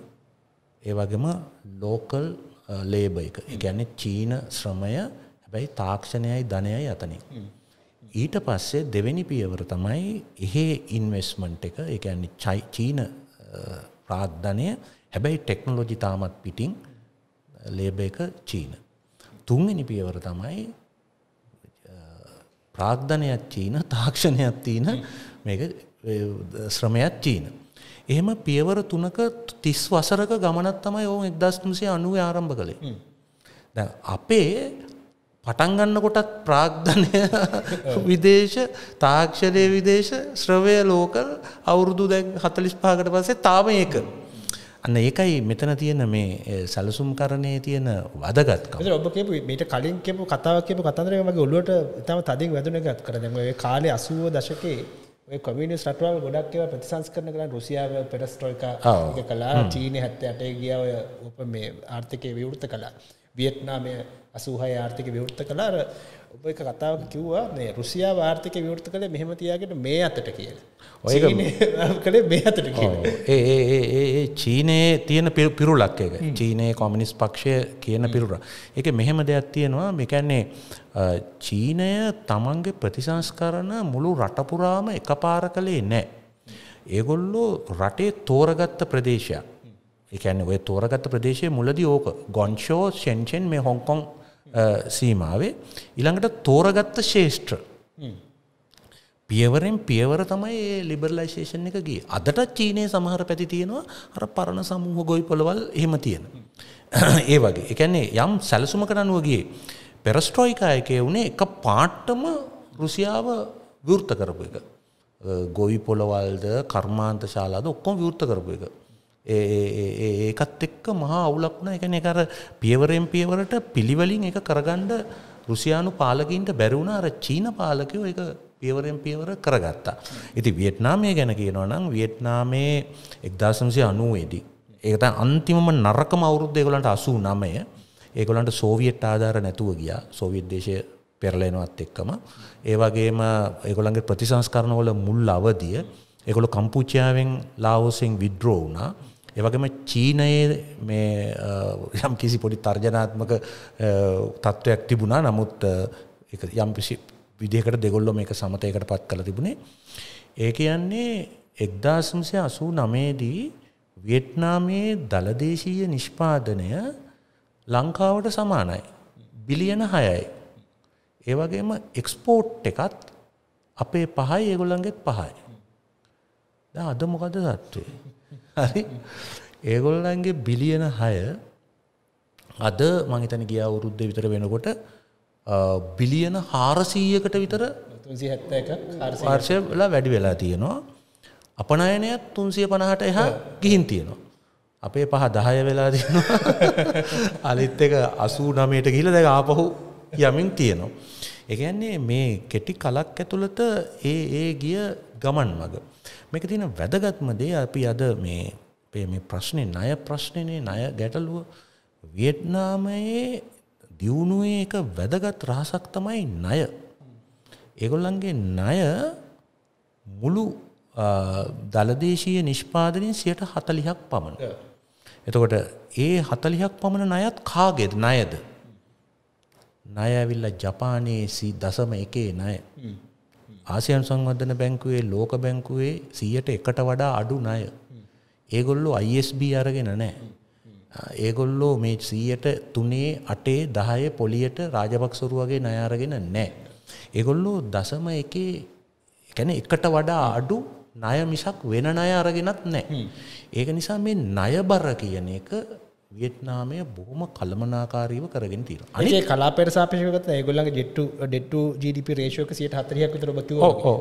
ඒ වගේම ලෝකල් ලේබ uh, එක. ඒ කියන්නේ චීන ශ්‍රමය හැබැයි තාක්ෂණයයි ධනයයි අතනේ. ඊට පස්සේ දෙවෙනි පියවර තමයි එහෙ ඉන්වෙස්මන්ට් එක. ඒ කියන්නේ චීන ප්‍රාද්ධනය uh, හැබැයි ටෙක්නොලොජි තාමත් පිටින් ලේබ එක චීන. තුන්වෙනි පියවර තමයි ප්‍රාග්ධනයක් චීන තාක්ෂණයක් තියෙන මේක ශ්‍රමයක් චීන. එහෙම පියවර තුනක තිස් වසරක ගමනත් තමයි ඔවුන් එක්දස්තුන්සේ අනුව ආරම්භ කළේ. දැ අපේ පටන්ගන්න කොටත් ප්‍රාග්ධනය [laughs] විදේශ තාක්ෂණය විදේශ ශ්‍රවය ලෝකල් අවුරුදු දැන් හතලිස් පාකට පසේ තාම ඒක අන්න ඒකයි මෙතන තියෙන මේ සැලසුම් කරණය තියෙන වදගත්ක ඔබ මට කලින් කෙපු කතාවකපු කතන්දර මගේ ඔලුවට තම තදින් වැදනගත් කරදම කාලය අසුව දශකේ කොමිනිස් රටවල් ගොඩක් ඒව ප්‍රතිසංස් කරන කරන්න රුසියාව පෙටස්ට්‍රෝයික කලා චීනය හැත්ත අටේ ගියාව උප මේ ආර්ථිකය විවෘත කලා වියට්නාමය අසූහය ආර්ථික විවෘත කලාර ඔබ එක කතාවක් කිව්වා මේ රුසියා වාර්ථික විවෘත කළේ මෙහෙම තියාගෙන මේ අතට කියලා. ඔය [laughs] කළේ මේ අතට කියලා. ඒ ඒ ඒ ඒ චීනයේ තියෙන පිරුලක් එක. චීනයේ කොමියුනිස්ට් පක්ෂය කියන පිරුල. ඒක මෙහෙම දෙයක් තියෙනවා. මේ කියන්නේ චීනය තමන්ගේ ප්‍රතිසංස්කරණ මුළු රට පුරාම එකපාර කළේ නැහැ. ඒගොල්ලෝ රටේ තෝරගත්ත ප්‍රදේශයක්. ඒ කියන්නේ ওই තෝරගත්ත ප්‍රදේශයේ මුලදී ඕක ගොන්ෂෝ, ෂෙන්ෂෙන් මේ හොංකොං සීමාවේ ඉළඟට තෝරගත්ත ශේෂ්ත්‍ර පියවරෙන් පියවර තමයි ඒ ලිබර්ලයිශේෂන් එක ගිය අදටත් චීනය සමහර පැති තියෙනවා අර පරණ සමූහ ගොයි පොළවල් එහෙම තියෙන [clears throat] ඒ වගේ එකන්නේ යම් සැලසුමකට අනුවගේ පෙරස්ට්‍රෝයිකායකය වුණේ එක පාට්ටම රුසියාව විවෘත කරපු එක ගොවි පොළවල්ද කර්මාන්ත ශාලාද ඔක්කොම විවෘත කරපු එක ඒකත් එක්ක මහා අවුලක් වුණා. ඒ කියන්නේ අර පියවරෙන් පියවරට පිළිවෙලින් ඒක කරගන්න රුසියානු පාලකින්ට බැරි වුණා. අර චීන පාලකයෝ ඒක පියවරෙන් පියවර කරගත්තා. ඉතින් වියට්නාමය ගැන කියනවා නම් වියට්නාමයේ 1990 දී ඒකට අන්තිමම නරකම අවුරුද්ද ඒගොල්ලන්ට 89 ඒගොල්ලන්ට සෝවියට් ආධාර නැතුව ගියා. සෝවියට් දේශය පෙරලෙනවත් එක්කම ඒ වගේම ඒගොල්ලන්ගේ ප්‍රතිසංස්කරණවල මුල් අවධිය ඒගොල්ලෝ කම්පූචියාවෙන් ලාඕසෙන් විඩ්‍රෝ වුණා. ඒවගේම චීනයේ මේ යම් කිසි පොඩි තර්ජනාත්මක තත්ත්වයක් තිබුණා නමුත් යම් කිසි විදිහකට දෙගොල්ලො මේක සමතයකට පත් කළ තිබුණේ ඒක යන්නේ එක්දාසම්සය අසූ නමේදී වියට්නාමයේ දලදේශීය නිෂ්පාදනය ලංකාවට සමානයි. බිලියන හයයි. ඒවගේම එක්ස්පෝට් එකත් අපේ පහයි ඒගොල්ලන්ගෙත් පහයි. ද අද මොකද සත්වේ. හරි ඒගොල්ලන්ගේ බිලියන හය අද මහිතන ගිය අවුරුද්ධ විතර වෙනකොට බිලියන හාරසීයකට විතර පාර්ශයලා වැඩි වෙලා තියෙනවා අපනයනයත් තුන්සිය පණහට එහා ගිහින් තියෙනවා අපේ පහ දහය වෙලා තියෙනවා [laughs] අලිත් එක අසූ නමයට ගිල දැක ආපහු යමින් තියෙනවා. එකන්නේ මේ කෙටි කලක් ඇතුළත ඒ ඒ ගිය ගමන් මග. මේක තියෙන වැදගත්ම දේ අපි අද මේ අපේ මේ ප්‍රශ්නේ ණය ප්‍රශ්නේනේ ණය ගැටලුව වියට්නාමයේ දියුණුවේ එක වැදගත් රහසක් තමයි ණය. ඒගොල්ලන්ගේ ණය මුළු දලදේශීය නිෂ්පාදනයෙන් 140ක් පමණ. එතකොට ඒ 40ක් පමණ ණයත් කාගේද ණයද? ණය ඇවිල්ලා ජපානයේ 10.1 ණය. ආසියන් සංවර්ධන බැංකුවේ ලෝක බැංකුවේ සියයට එකට වඩා අඩු ණය. ඒගොල්ලෝ ISB අරගෙන නැහැ. ඒගොල්ලෝ මේ සීයට තුනේ අටේ දහය පොලියට රාජපක්සොරු වගේ ණය අරගෙන නැහැ. ඒගොල්ලෝ දසම එකේ එකැන එකට වඩා අඩු ණය මිසක් වෙන ණය අරගෙනත් නැහැ. ඒක නිසා මේ ණය බර කියන එක වියට්නාමය බොහොම කළමනාකාරීව කරගෙන තිර අනිේ කලාපෙර සාපිකත් ගොල්ලන් ජෙට්ටු ඩෙට්ටු ජිප රේෂෝක සියට හතරයක් විතර බතු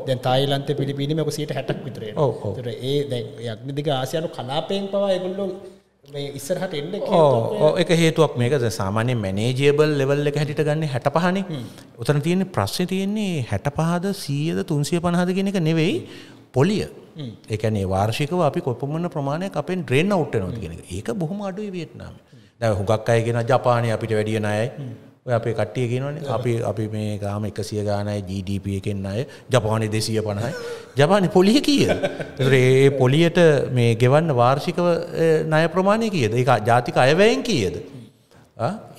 දැන් තායිලන්ත පිලිපීනීමක සිට හැටක් විතර තර ඒ යක්නදික ආසියනු කලාපයෙන් පවා එගොල්ලෝ ඉස්සරහට එන්න එක හේතුවක් මේක සාමාන්‍ය මැනේජේබල් ලෙවල් එක හැටිට ගන්න හැට පහන උතන තියෙන ප්‍රශ්න තියෙන්නේ හැට පහද සීයද තුන්සිය පණහද කෙනෙක නෙවෙයි පොලිය ඒකනේ වාර්ෂිකව අපි කොපමණ ප්‍රමාණයක් අපෙන් ඩ්‍රේන් අවුට් වෙනවද කියන එක. ඒක බොහොම අඩුයි වියට්නාමේ. දැන් හුඟක් අය කියන ජපානයේ අපිට වැඩිය ණයයි. ඔය අපේ කට්ටිය කියනවනේ අපි අපි මේ ගාම 100 ගානයි GDP එකෙන් අය ජපානයේ 250යි. ජපානයේ පොලිය කීයද? ඒ පොලියට මේ ගෙවන්න වාර්ෂිකව ණය ප්‍රමාණය කීයද? ඒක ජාතික අයවැයෙන් කීයද?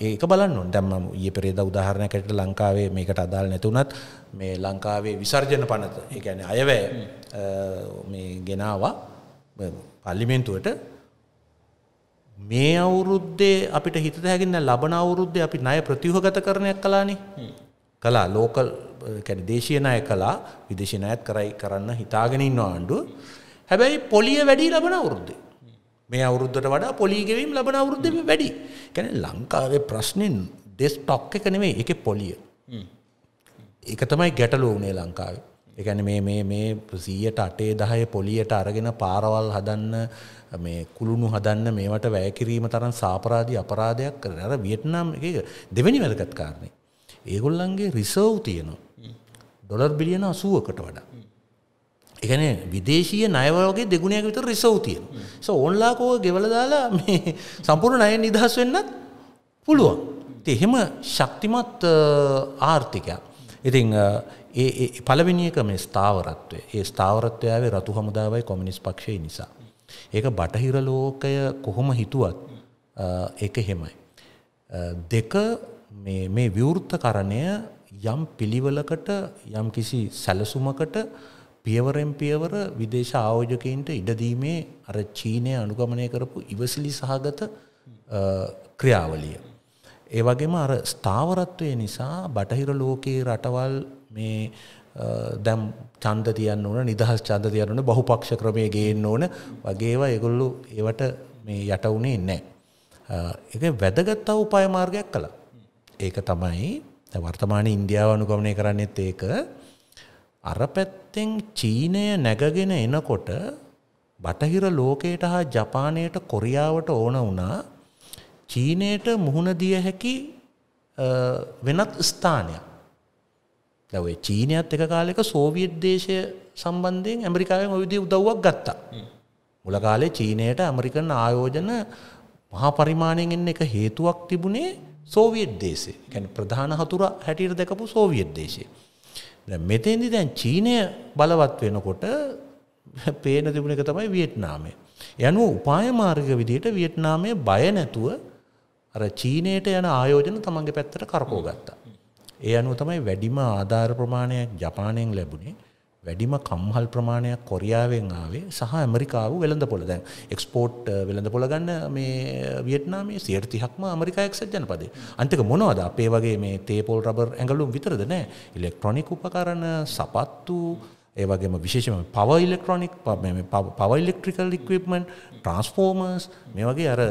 ඒක බලන්න දැම ඒ පෙරේද උදාහරණයකට ලංකාවේ මේකට අදාල් නැතුනත් මේ ලංකාවේ විසර්ජන පනත ඒැන අයවැය ගෙනවා පල්ලිමෙන්තුවට මේ අවුරුද්දේ අපිට හිතහැකින්න ලබන අවුරුද්ද අපි ණය ප්‍රතිහගත කරණයක් කලානේ කලා ලෝකල් දේශයනය කලා විදේශනයත් කරයි කරන්න හිතාගෙනන්න ආණ්ඩුව හැබැයි පොලිය වැඩි ලබන අවුරුද්දේ මේ අවුරුද්දට වඩා පොලිගෙවීම් ලබන අවුරුද්ධම වැඩි කැන ලංකාවේ ප්‍රශ්නෙන් දෙස් ටොක් එක නෙවේ එක පොලිය එක තමයි ගැටලු වනේ ලංකාවේ එකන මේ මේ සීයට අටේ දහය පොලියට අරගෙන පාරවල් හදන්න මේ කුළුණු හදන්න මේවට වැෑකිරීම තරන් සාපරාධී අපරාධයක් කර අර වියට්නම් එක දෙවැනි වැලකත් කාරණය. ඒගොල්ලන්ගේ රිසව් තියනවා. ඩොලර් බිලියන අසුවකට වඩා. එකන විදේශීය නයවගේ දෙගුණයක් විතර රිසව් තියෙන. ස ඔන්ලාකෝ ගෙවල දාලා සම්පූර්ණ නය නිදහස් වෙන්නත් පුළුවන්. එහෙම ශක්තිමත් ආර්ථිකයක්. ඉතිං ඒ පළවෙනි එක මේ ස්ථාවරත්වය. ඒ ස්ථාවරත්වය ආවේ රතු හමුදාවයි කොමියුනිස්ට් පක්ෂය නිසා. ඒක බටහිර ලෝකය කොහොම හිතුවත් ඒක එහෙමයි. දෙක මේ මේ විවෘතකරණය යම් පිළිවෙලකට යම් කිසි සැලසුමකට පියවරෙන් පියවර විදේශ ආයෝජකයින්ට ඉඩදීමේ අර චීනය අනුගමනය කරපු ඉවසිලි සහගත ක්‍රියාවලිය. ඒ වගේම අර ස්ථාවරත්වය නිසා බටහිර ලෝකයේ රටවල් මේ දැම් චන්ද තියන්න ඕන නිදහස් චන්ද තියරන බහුපක්ෂ ක්‍රමය ගේන්න ඕන වගේවා එගොල්ලු ඒවට මේ යට වුණේ නෑ එක වැදගත්තා උපාය මාර්ගයක් කළ ඒක තමයි වර්තමාන ඉන්දියාව අනුගමනය කරන්නෙත් ඒක අර පැත්තෙන් චීනය නැගගෙන එනකොට බටහිර ලෝකයට හා ජපානයට කොරියාවට ඕන වුණා චීනයට මුහුණ දිය හැකි වෙනත් ස්ථානයක් දැවයි චීනයත් එක කාලෙක සෝවියත් දේශය සම්බන්ධයෙන් ඇමරිකාවෙන් ඔයුදේ උදව්වක් ගත්තා. මුල කාලේ චීනයට ඇමරිකන් ආයෝජන මහා පරිමාණයෙන් එන්න එක හේතුවක් තිබුණේ සෝවියට් දේශේ ගැන ප්‍රධාන හතුර හැටියට දැකපු සෝවියට් දේශය. මෙතෙන්දි දැන් චීනය බලවත් වෙනකොට [laughs] පේන තිබුණ එක තමයි වියට්නාමය. යනු උපාය මාර්ග විදියට වියට්නාමය බය නැතුව අර චීනයට යන ආයෝජන තමන්ගේ පැත්තට කරකෝ ගත්තා. ඒ අනුව තමයි වැඩිම ආධාර ප්‍රමාණයක් ජපානයෙන් ලැබුණේ වැඩිම කම්හල් ප්‍රමාණයක් කොරියාවෙන් ආවේ සහ ඇමරිකාව වෙළඳ පොළ දැන් එක්ස්පෝට් වෙළඳ පොළ ගන්න මේ වියට්නාමේ සියයට තිහක්ම ඇමරිකා එක්සත් ජනපදේ අන්තික මොනවද අපේ වගේ මේ තේපොල් රබර් ඇඟලුම් විතරද නෑ ඉලෙක්ට්‍රොනික උපකරණ සපත්තු ඒ වගේම විශේෂම පව ඉලෙක්ට්‍රොනික් පව ඉලෙක්ට්‍රිකල් ඉක්විප්මන්ට් ට්‍රන්ස්ෆෝර්මර්ස් මේ වගේ අර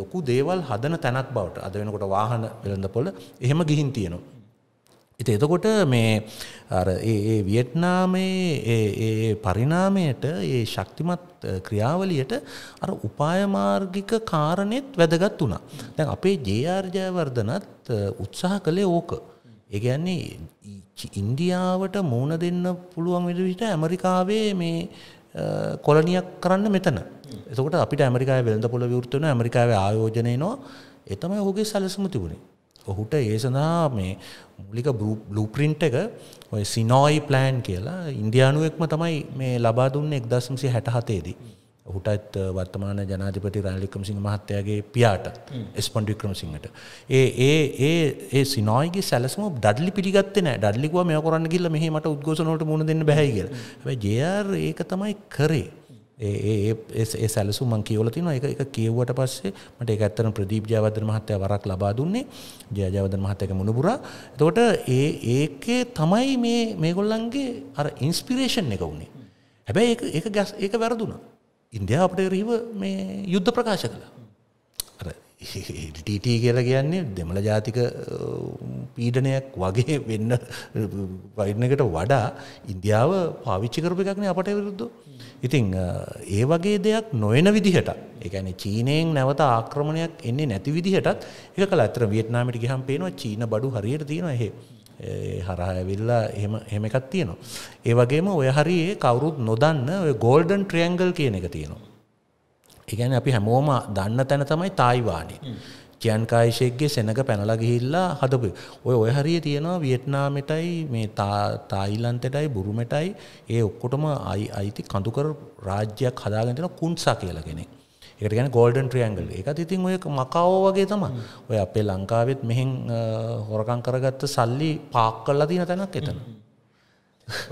ලොකු දේවල් හදන තැනක් බවට අද වෙනකොට වාහන වෙළඳ පොළ එහෙම ගිහින් තියෙනවා ඉති එතකොට මේ ඒ වියට්නාමයේ පරිණාමයට ඒ ශක්තිමත් ක්‍රියාවලියට අර උපායමාර්ගික කාරණෙත් වැදගත් වුණා. දැන් අපේ ජයාර්ජයවර්ධනත් උත්සාහ කළේ ඕක. ඒගැන්නේ ඉන්දියාවට මූුණ දෙන්න පුළුවන් විදිවිට ඇමරිකාවේ මේ කොලනියක් කරන්න මෙතන. එතකොට අපිට ඇමරිකා වෙළඳ පොළ විෘත්වන ඇමරිකාව ආයෝජනයනවා එතමයි හුගේ සැලසම තිබුණේ ඔහුට ඒ සඳහා මේ මුලික බලුපරින්ට් එක ඔය සිනෝයි ප්ලෑන් කියලා ඉන්ඩියානුවෙක්ම තමයි මේ ලබා දුන්න එක්දස්මසි හැටහතේදී. ඔහුටත් වර්තමාන ජනාධිපති රාලිකම් සිංහ මහත්තයාගේ පියාට ස්පොන්ඩික්‍රම සිංහට. ඒ ඒ ඒ ඒ සිනෝයිගේ සැලසම ඩඩලි පිගත් නෑ ඩල්ලිකව මේ කරන්න ගිල්ල මෙහමට උද්ගෝසනට මුණ දෙන්න බැහැගල් ජයාර් ඒක තමයි කරේ. ඒ සැලසු මං කියවල තින එක එක කියව්වට පස්සේ මට ඒ ඇත්තන ප්‍රදීප් ජයවදන මහත්තය වරක් ලබා දුන්නේ ජයජයවදන මහත්තයක මුණපුරා එතකොට ඒ ඒකේ තමයි මේ මේගොල්ලන්ගේ අර ඉන්ස්පිරේෂන් එක වුණේ හැබැයි ඒ ගැස් ඒක වැරදුනා ඉන්දයා අපට රීව මේ යුද්ධ ප්‍රකාශ කලා එටට කියලා කියන්නේ දෙමළ ජාතික පීඩනයක් වගේ වෙන්න වයින්නකට වඩා ඉන්දියාව පාවිච්චි කරප එකක්න අපට විරුද්ධ. ඉතිං ඒ වගේ දෙයක් නොයන විදිහට එකන චීනයෙන් නැවත ආක්‍රමණයක් එන්නේ නැති විදිහටත් එක කල අතර වියට්නාමට ගහම් පේනවා චීන බඩු හරියට තියෙන එහෙ හරහඇවිල්ලා එහෙම එකක් තියෙනවා. ඒ වගේම ඔය හරි කවුරුත් නොදන්න ගෝල්ඩන් ට්‍රියන්ගල් කියන එක තියෙනවා. එකන අපි හැමෝම දන්න තැන තමයි තායිවානය කියන් කායිශෙක්ගේ සෙනක පැනලා ගිහිල්ලා හදපු ඔය ඔය හරිය තියෙනවා වියට්නාමටයි මේ තායිලන්තෙටයි බුරුමටයි ඒ ඔක්කොටම අයි අයිති කඳුකර රාජ්‍යයක් හදාගෙනටෙන කුන්සා කියලා කෙනෙක් එකට ගැන ගෝල්ඩන් ට්‍රියන්ගල් එකත් ඉතින් ඔය මකාවෝ වගේ තම ඔය අපේ ලංකාවෙත් මෙහෙන් හොරකං කරගත්ත සල්ලි පාක් කල්ලා තින තැනක් එතන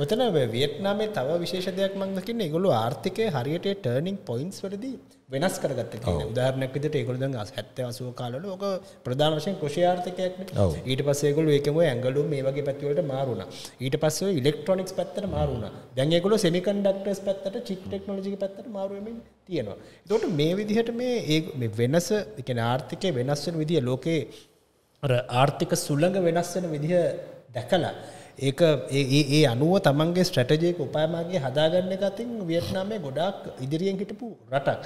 ඔතන වියට්නාමේ තව විශේෂ දෙයක් මං දකින්න ඒගොල්ලෝ ආර්ථිකය හරියට ටර්නිින් පොයින්ස් වලදී වෙනස් කරගත්ත කියන උදාහරණයක් විදිහට ඒගොල්ලෝ දැන් 70 80 කාලවල ඕක ප්‍රධාන වශයෙන් කෘෂි ආර්ථිකයක්නේ ඊට පස්සේ ඒගොල්ලෝ ඒකම ඇංගලෝ මේ වගේ පැති වලට මාරු වුණා ඊට පස්සේ ඔය ඉලෙක්ට්‍රොනිකස් පැත්තට මාරු වුණා දැන් ඒගොල්ලෝ සෙමිකන්ඩක්ටර්ස් පැත්තට චිප් ටෙක්නොලොජි පැත්තට මාරු වෙමින් තියෙනවා එතකොට මේ විදිහට මේ මේ වෙනස ඒ කියන්නේ ආර්ථිකයේ වෙනස් වෙන විදිය ලෝකේ අර ආර්ථික සුළඟ වෙනස් වෙන විදිහ දැකලා ඒක ඒ අනුව තමන්ගේ ස්ට්‍රටජයක උපායමාගේ හදාගන්න එකතින් වියට්නාමේ ගොඩක් ඉදිරියෙන් හිටපු රටක්.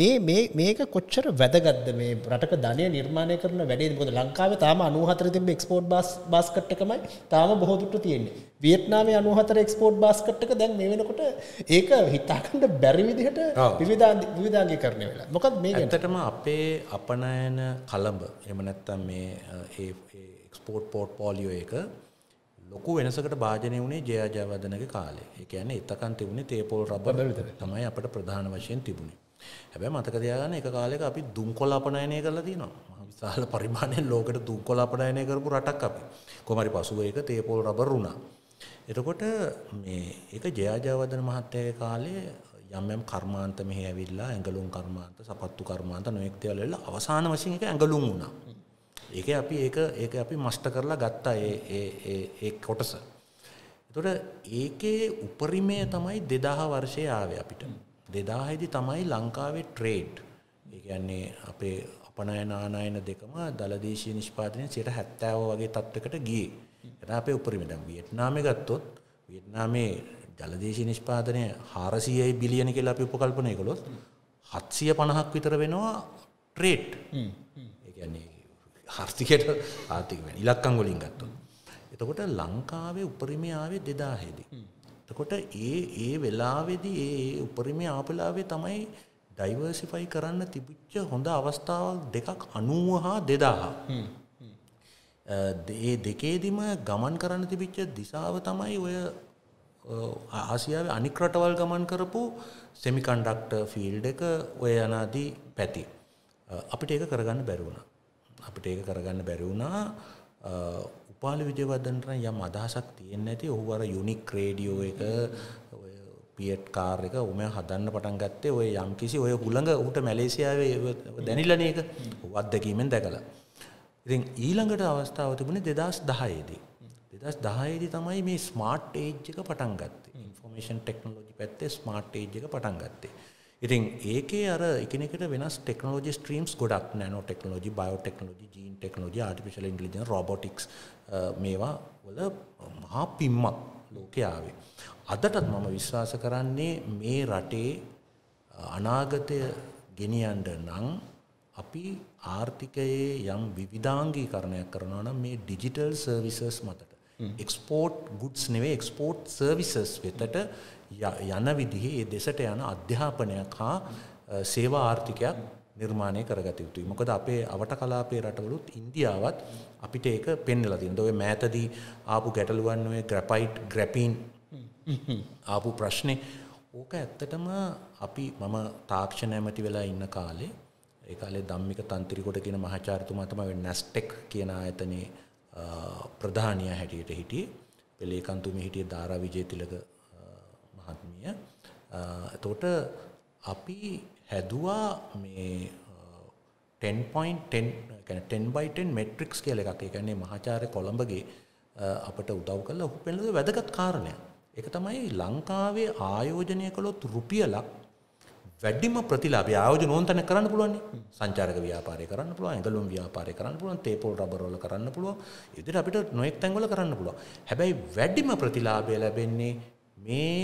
මේ මේක කොච්චර වැදගත්ද මේ රටක ධනය නිර්මාණය කරන වැඩේ බොද ලංකාවේ තාම අනුහතර තිබ එක්ස්පෝට් බස් බස්කට් එකමයි තාම බොහෝදුට තියෙන්නේ වියට්නාමේ අනුහතර එක්ස්පෝට් බස්කට් එක දැන් මේ වෙනකොට ඒක හිතාකන්ට බැරි විදිහට විවිධා විවිධාගේ කරන වෙලා මොකක් මේ ඇතටම අපේ අපනයන කළඹ එම නැත්තම් මේ ඒ එක්ස්පෝට් පෝට් පෝලියෝ එක ලොකු වෙනසකට භාජනය වුණේ ජයජයවදනක කාලේ. ඒ කියන්නේ එතකන් තිබුණේ තේපෝල් රබර් තමයි අපට ප්‍රධාන වශයෙන් තිබුණේ. හැබැයි මතක තියාගන්න එක කාලයක අපි දුම් කොලාපනයනය කරලා තියෙනවා. විශාල පරිමාණයෙන් ලෝකෙට දුම් කොලාපනයනය කරපු රටක් අපි. කොහොමරි පසුව ඒක තේපෝල් රබර් වුණා. එතකොට මේ ඒක ජයජයවර්ධන මහත්තයාගේ කාලේ යම් යම් කර්මාන්ත මෙහි ඇවිල්ලා ඇඟලුම් කර්මාන්ත, සපත්තු කර්මාන්ත නොඑක් දේවල් වෙලා අවසාන වශයෙන් ඒක ඇඟලුම් වුණා. ඒක අපි ඒක ඒක අපි මස්ටර් කරලා ගත්තා ඒ ඒ ඒ ඒ කොටස. එතකොට ඒකේ උපරිමය තමයි 2000 වර්ෂයේ ආවේ අපිට. දෙදාහෙදි තමයි ලංකාවේ ට්‍රේඩ් ඒගන්නේ අපේ අපනය නානායන දෙකම දලදේශය නිෂ්පාදනය සියට හැත්තෑව වගේ තත්වකට ගිය එන අපේ උපරිමිටම් වියට්නාමය ගත්තොත් වියට්නාමේ ජලදේශ නිෂ්පාදනය හාරසියයි බිලියන කෙල අපි උපකල්පනය කළොත් හත්සිය පණහක් විතර වෙනවා ට්‍රේට් ඒගන්නේ හර්තිකට ආතික ඉලක්කංගොලින් ගත්තු. එතකොට ලංකාවේ උපරිමයාවේ දෙදාහෙදී. එතකොට ඒ ඒ වෙලාවේදී ඒ උපරිමයේ ආපලාවේ තමයි ඩයිවර්සිෆයි කරන්න තිබිච්ච හොඳ අවස්ථාවක් දෙකක් 90 හා 2000. ඒ දෙකේදිම ගමන් කරන්න තිබිච්ච දිශාව තමයි ඔය ආසියාවේ අනික් රටවල් ගමන් කරපු සෙමිකන්ඩක්ටර් ෆීල්ඩ් එක ඔය යනාදි පැති. අපිට ඒක කරගන්න බැරි වුණා. අපිට ඒක කරගන්න බැරි වුණා උපාල විජයවර්ධනට යම් අදහසක් තියෙන්නේ නැති ඔහු අර යුනික් රේඩියෝ එක ඔය පියට් කාර් එක ඔම හදන්න පටන් ගත්තේ ඔය යම්කිසි ඔය හුළඟ ඌට මැලේසියාවේ දැනිල්ලන එක අත්දැකීමෙන් දැකලා. ඉතින් ඊළඟට අවස්ථාව තිබුණේ 2010 දී. 2010 දී තමයි මේ ස්මාර්ට් ඒජ් එක පටන් ගත්තේ. ইনফෝමේෂන් ටෙක්නොලොජි පැත්තේ ස්මාර්ට් ඒජ් එක පටන් ගත්තේ. ඉතින් ඒකේ අර එකිනෙකට වෙනස් ටෙක්නොලොජි ස්ට්‍රීම්ස් ගොඩක් nano technology bio technology gene technology artificial intelligence robotics මේවා වල මහා පිම්මක් ලෝකේ ආවේ. අදටත් මම විශ්වාස කරන්නේ මේ රටේ අනාගතය ගෙනියන්න නම් අපි ආර්ථිකයේ යම් විවිධාංගීකරණයක් කරනවා නම් මේ ඩිජිටල් සර්විසස් මතට එක්ස්පෝට් ගුඩ්ස් නෙවෙයි එක්ස්පෝට් සර්විසස් වෙතට යන විදිහේ ඒ දෙසට යන අධ්‍යාපනයක් හා සේවා ආර්ථිකයක් නිර්මාණය කරගත යුතුයි. මොකද අපේ අවට කලාපේ රටවලුත් ඉන්දියාවත් අපිට ඒක පෙන්වලා තියෙනවා. ඔය මෑතදී ආපු ගැටලුවන් ඔය ග්‍රැෆයිට් ග්‍රැපීන් ආපු ප්‍රශ්නේ ඕක ඇත්තටම අපි මම තාක්ෂණ ඇමති වෙලා ඉන්න කාලේ ඒ කාලේ ධම්මික තන්ත්‍රිකොට කියන මහාචාර්යතුමා තමයි නැස්ටෙක් කියන ආයතනයේ ප්‍රධානියා හැටියට හිටියේ. පෙළේකන්තුමේ හිටියේ ධාරා විජේතිලක මහත්මිය එතෝට අපි හැදවා මේ 10.10 මෙට්‍රික්ස් කියල එකක් එකන්නේ මහාචාරය කොළඹගේ අපට උදව් කල ඔහු පෙළද වැදගත් කාරණය එක තමයි ලංකාවේ ආයෝජනය කළොත් රුපියලක් වැඩිම ප්‍රතිලාබ ආයෝජ නෝන්තන කරන්න පුළුවන් සංචාරක ව්‍යාපාරය කරන්න පුළුව ඇඟලුම් ව්‍යාපාරය කරන්න පුළුවන් තේපොල් රබරෝල කරන්න පුළුව ඉදිරි අපිට නොයෙක් තැන්ගල කරන්න පුළුව හැබැයි වැඩිම ප්‍රතිලාබය ලැබෙන්නේ මේ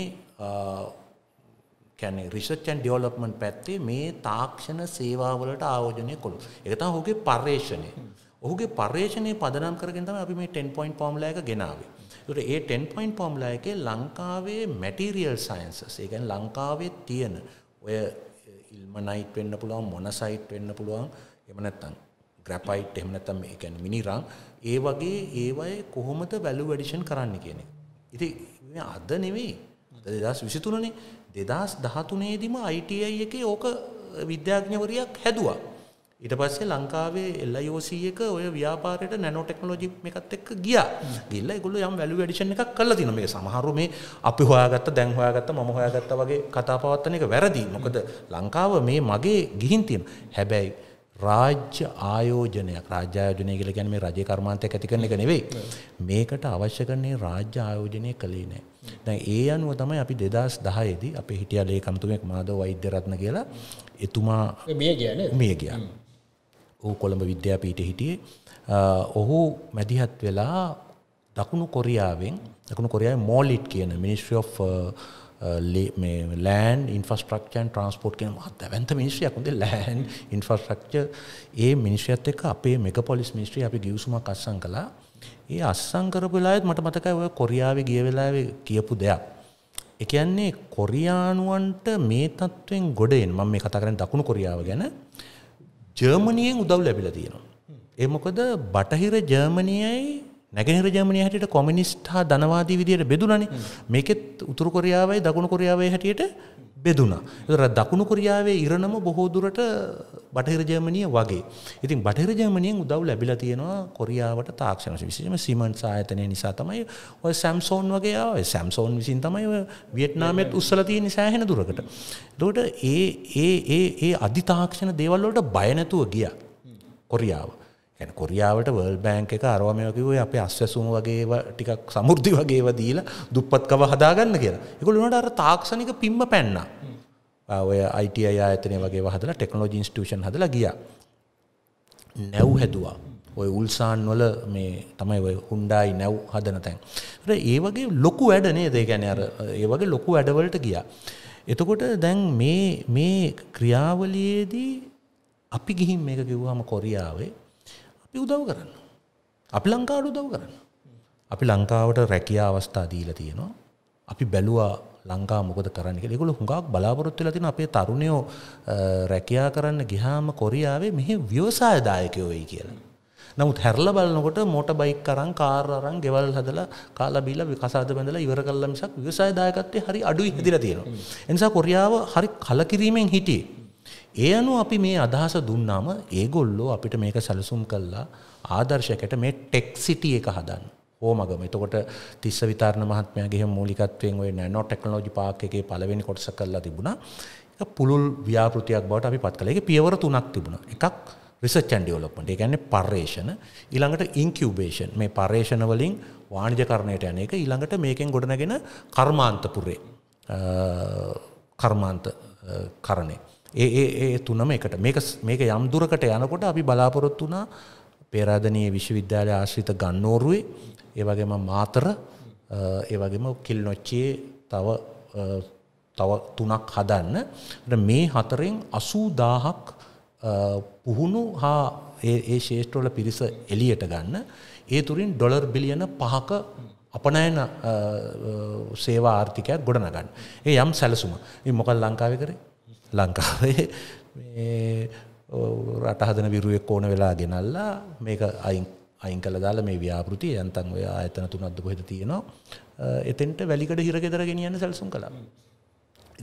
කැනෙ රිසර්ච්චන් ඩියෝලොප්මන්ට් පැත්තේ මේ තාක්ෂණ සේවාවලට ආයෝජනය කොළු. එකතා හුගේ පර්යේෂණය. ඔහුගේ පර්යේෂණය පදනම් කරගෙනතම අපි මේ 10.න් පෝම්ලා එක ගෙනාවේ. තුට ඒ 10.න් පෝම්ලා එකේ ලංකාවේ මැටිරියල් සයින්සස් ඒගැන් ලංකාවේ තියෙන ඔය ඉල්මනයිට් වෙන්න පුළුවන් මොනසයිට් වෙන්න පුළුවන් එමනැත්තන් ග්‍රැපයිට් එමනැතම් එකැන මිනිරං ඒ වගේ ඒවයි කොහොමද වැලු වැඩිෂන් කරන්න කියනෙ. ඉති අද නෙවෙයි දෙදස් විසිතුනනේ දෙදස් දහතුනේදීම අයිටයි එක ඕක විද්‍යාඥවරයක් හැදවා. ඊට පස්සේ ලංකාවේ එල්ලයෝසීක ඔය ව්‍යාපාරයට නැනෝ ටෙක්නෝජි එකත් එක් ගිය ගිල්ල ගොල යම් වැලු වැඩිෂන් එකක් කල්ල තින මේ සමහරු මේ අපි හොයාගත්ත දැන් හොයාගත්ත ම හොයාගත්ත වගේ කතාපවත්තන එක වැරදි මොකද ලංකාව මේ මගේ ගිහින් තියෙන හැබැයි රාජ්‍ය ආයෝජනයක් රාජ්‍යායෝජනය කියල ගැන මේ රජ කර්මාන්තයක් ඇති කරන එක නෙවෙයි මේකට අවශ්‍ය කරන්නේ රාජ්‍ය ආයෝජනය කළේ නෑ දැන් ඒ අනුව තමයි අපි දෙදස් දහයේදී අපේ හිටිය ලේකම්තුමෙක් මාදව වෛද්‍යරත්න කියලා එතුමා මිය ගිය මිය ගිය ඔහු කොළඹ විද්‍යාපීට හිටියේ ඔහු මැදිහත් වෙලා දකුණු කොරියාවෙන් දකුණු කොරියාව මෝලිට් කියන මිනිස්ට්‍රිය ලෑන් ඉන්ෆස්ට්‍රක්ෂන් ට්‍රන්ස්පෝට් කෙන මත් ඇවන්ත මිනිස්්‍රයක්ද ලෑන් ඉන්ෆස්ට්‍රක්ෂ ඒ මිනිස්්‍රයත් එක අපේ මෙක පොලිස් මිස්ට්‍රී අපි ගියවසුමක් අස්සන් කලා ඒ අස්සං කරපුලාත් මට මතකයි ඔය කොරියාව ගිය වෙලාව කියපු දෙයක් එකයන්නේ කොරියානුවන්ට මේ තත්ත්වෙන් ගොඩෙන් මම මේ කතා කරන දකුණු කොරියාව ගැන ජර්මණියෙන් උදව් ලැබිල තියෙනවා එමොකද බටහිර ජර්මණියයි නැගෙනහිර ජර්මනිය හැටියට කොමියුනිස්ට් හා ධනවාදී විදියට බෙදුණනේ. මේකෙත් උතුරු කොරියාවයි දකුණු කොරියාවයි හැටියට බෙදුණා. ඒතර දකුණු කොරියාවේ ඉරණම බොහෝ දුරට බටහිර ජර්මනිය වගේ. ඉතින් බටහිර ජර්මනියෙන් උදව් ලැබිලා තියෙනවා කොරියාවට තාක්ෂණ විශේෂයෙන්ම සීමන්ස් ආයතනය නිසා තමයි ඔය සැම්සෝන් වගේ ආවේ. සැම්සෝන් විසින් තමයි ඔය වියට්නාමෙත් උස්සලා තියෙන සෑහෙන දුරකට. එතකොට ඒ ඒ ඒ ඒ අධිතාක්ෂණ දේවල් වලට බය නැතුව ගියා. කොරියාව. ැන කොරියාවට වල් බෑන්ක එක අරවාමයකිවේ අප අස්වැසුම් වගේ ටිකක් සමුෘද්ධි වගේව දීලා දුප්පත්කව හදාගන්න කියලා එකකුලුණට අර තාක්ෂණක පිම්ම පැන්න ඔය අයිටය අතනය වගේ හදල ටෙක්නෝජී ස්ටේෂන් හදල ගිය නැව් හැදවා ඔය උල්සාන් වල මේ තමයි ඔය හුන්ඩායි නැව් හදන තැන් ඒ වගේ ලොකු වැඩනේ දේගැන අර ඒ වගේ ලොකු වැඩවලට ගිය එතකොට දැන් මේ මේ ක්‍රියාවලයේදී අපි ගිහින් මේක කිව්හම කොරියාවේ අපි උදව් කරන්න. අපි ලංකාවට උදව් කරන්න. අපි ලංකාවට රැකියා අවස්ථා දීලා තියෙනවා. අපි බැලුවා ලංකා මොකද කරන්න කියලා. ඒගොල්ලෝ හුඟක් බලාපොරොත්තු වෙලා තියෙන අපේ තරුණයෝ රැකියා කරන්න ගියාම කොරියාවේ මෙහි ව්‍යවසායදායකයෝ වෙයි කියලා. නමුත් හැරලා බලනකොට මෝටර් බයික් අරන් කාර් අරන් ගෙවල් හදලා කාලා බීලා කසාද බැඳලා ඉවර කළා මිසක් ව්‍යවසායදායකත්වයේ හරි අඩුයි හැදිලා තියෙනවා. ඒ නිසා කොරියාව හරි කලකිරීමෙන් හිටියේ. ඒ අනුව අපි මේ අදහස දුන්නාම ඒගොල්ලෝ අපිට මේක සැලසුම් කළා ආදර්ශයකට මේ ටෙක් සිටි එක හදන්න. ඕමගම එතකොට තිස්ස විතරණ මහත්මයාගේ මූලිකත්වයෙන් ඔය නැනෝ ටෙක්නොලොජි පාක් එකේ පළවෙනි කොටස කරලා තිබුණා. ඒක පුළුල් ව්‍යාපෘතියක් බවට අපි පත් කළා. ඒකේ පියවර තුනක් තිබුණා. එකක් රිසර්ච් ඇන් ඩෙවලොප්මන්ට්. ඒ කියන්නේ පර්යේෂණ, ඊළඟට ඉන්කියුබේෂන්. මේ පර්යේෂණ වලින් වාණිජකරණයට යන එක, ඊළඟට මේකෙන් ගොඩනගෙන කර්මාන්තපුරේ කර්මාන්ත කරණේ. ඒ ඒ තුනම එකට මේක මේක යම් දුරකට යනකොට අපි බලාපොරොත්තු වුණා පේරාදනීය විශ්වවිද්‍යාලය ආශ්‍රිත ගන්නෝරුවේ ඒ වගේම මාතර ඒ වගේම කිල්නොච්චියේ තව තව තුනක් හදන්න මේ හතරෙන් 80000ක් පුහුණු හා ඒ ශේෂ්ඨවල පිරිස එළියට ගන්න ඒ තුරින් ඩොලර් බිලියන 5ක අපනයන සේවා ආර්ථිකයක් ගොඩනගන්න. ඒ යම් සැලසුම. ඉතින් මොකද ලංකාවේ කරේ? ලංකාවේ [laughs] රටහදන විරුවෙක් ඕන වෙලා ගෙනල්ලා මේක අයින් අයින් කළ දාලා මේ ව්‍යාපෘති යන්තන් ඔය ආයතන තුනක්ද කොහෙද තියෙනවා එතෙන්ට වැලිකඩ හිරගෙදර ගෙනියන්න සැලසුම් කළා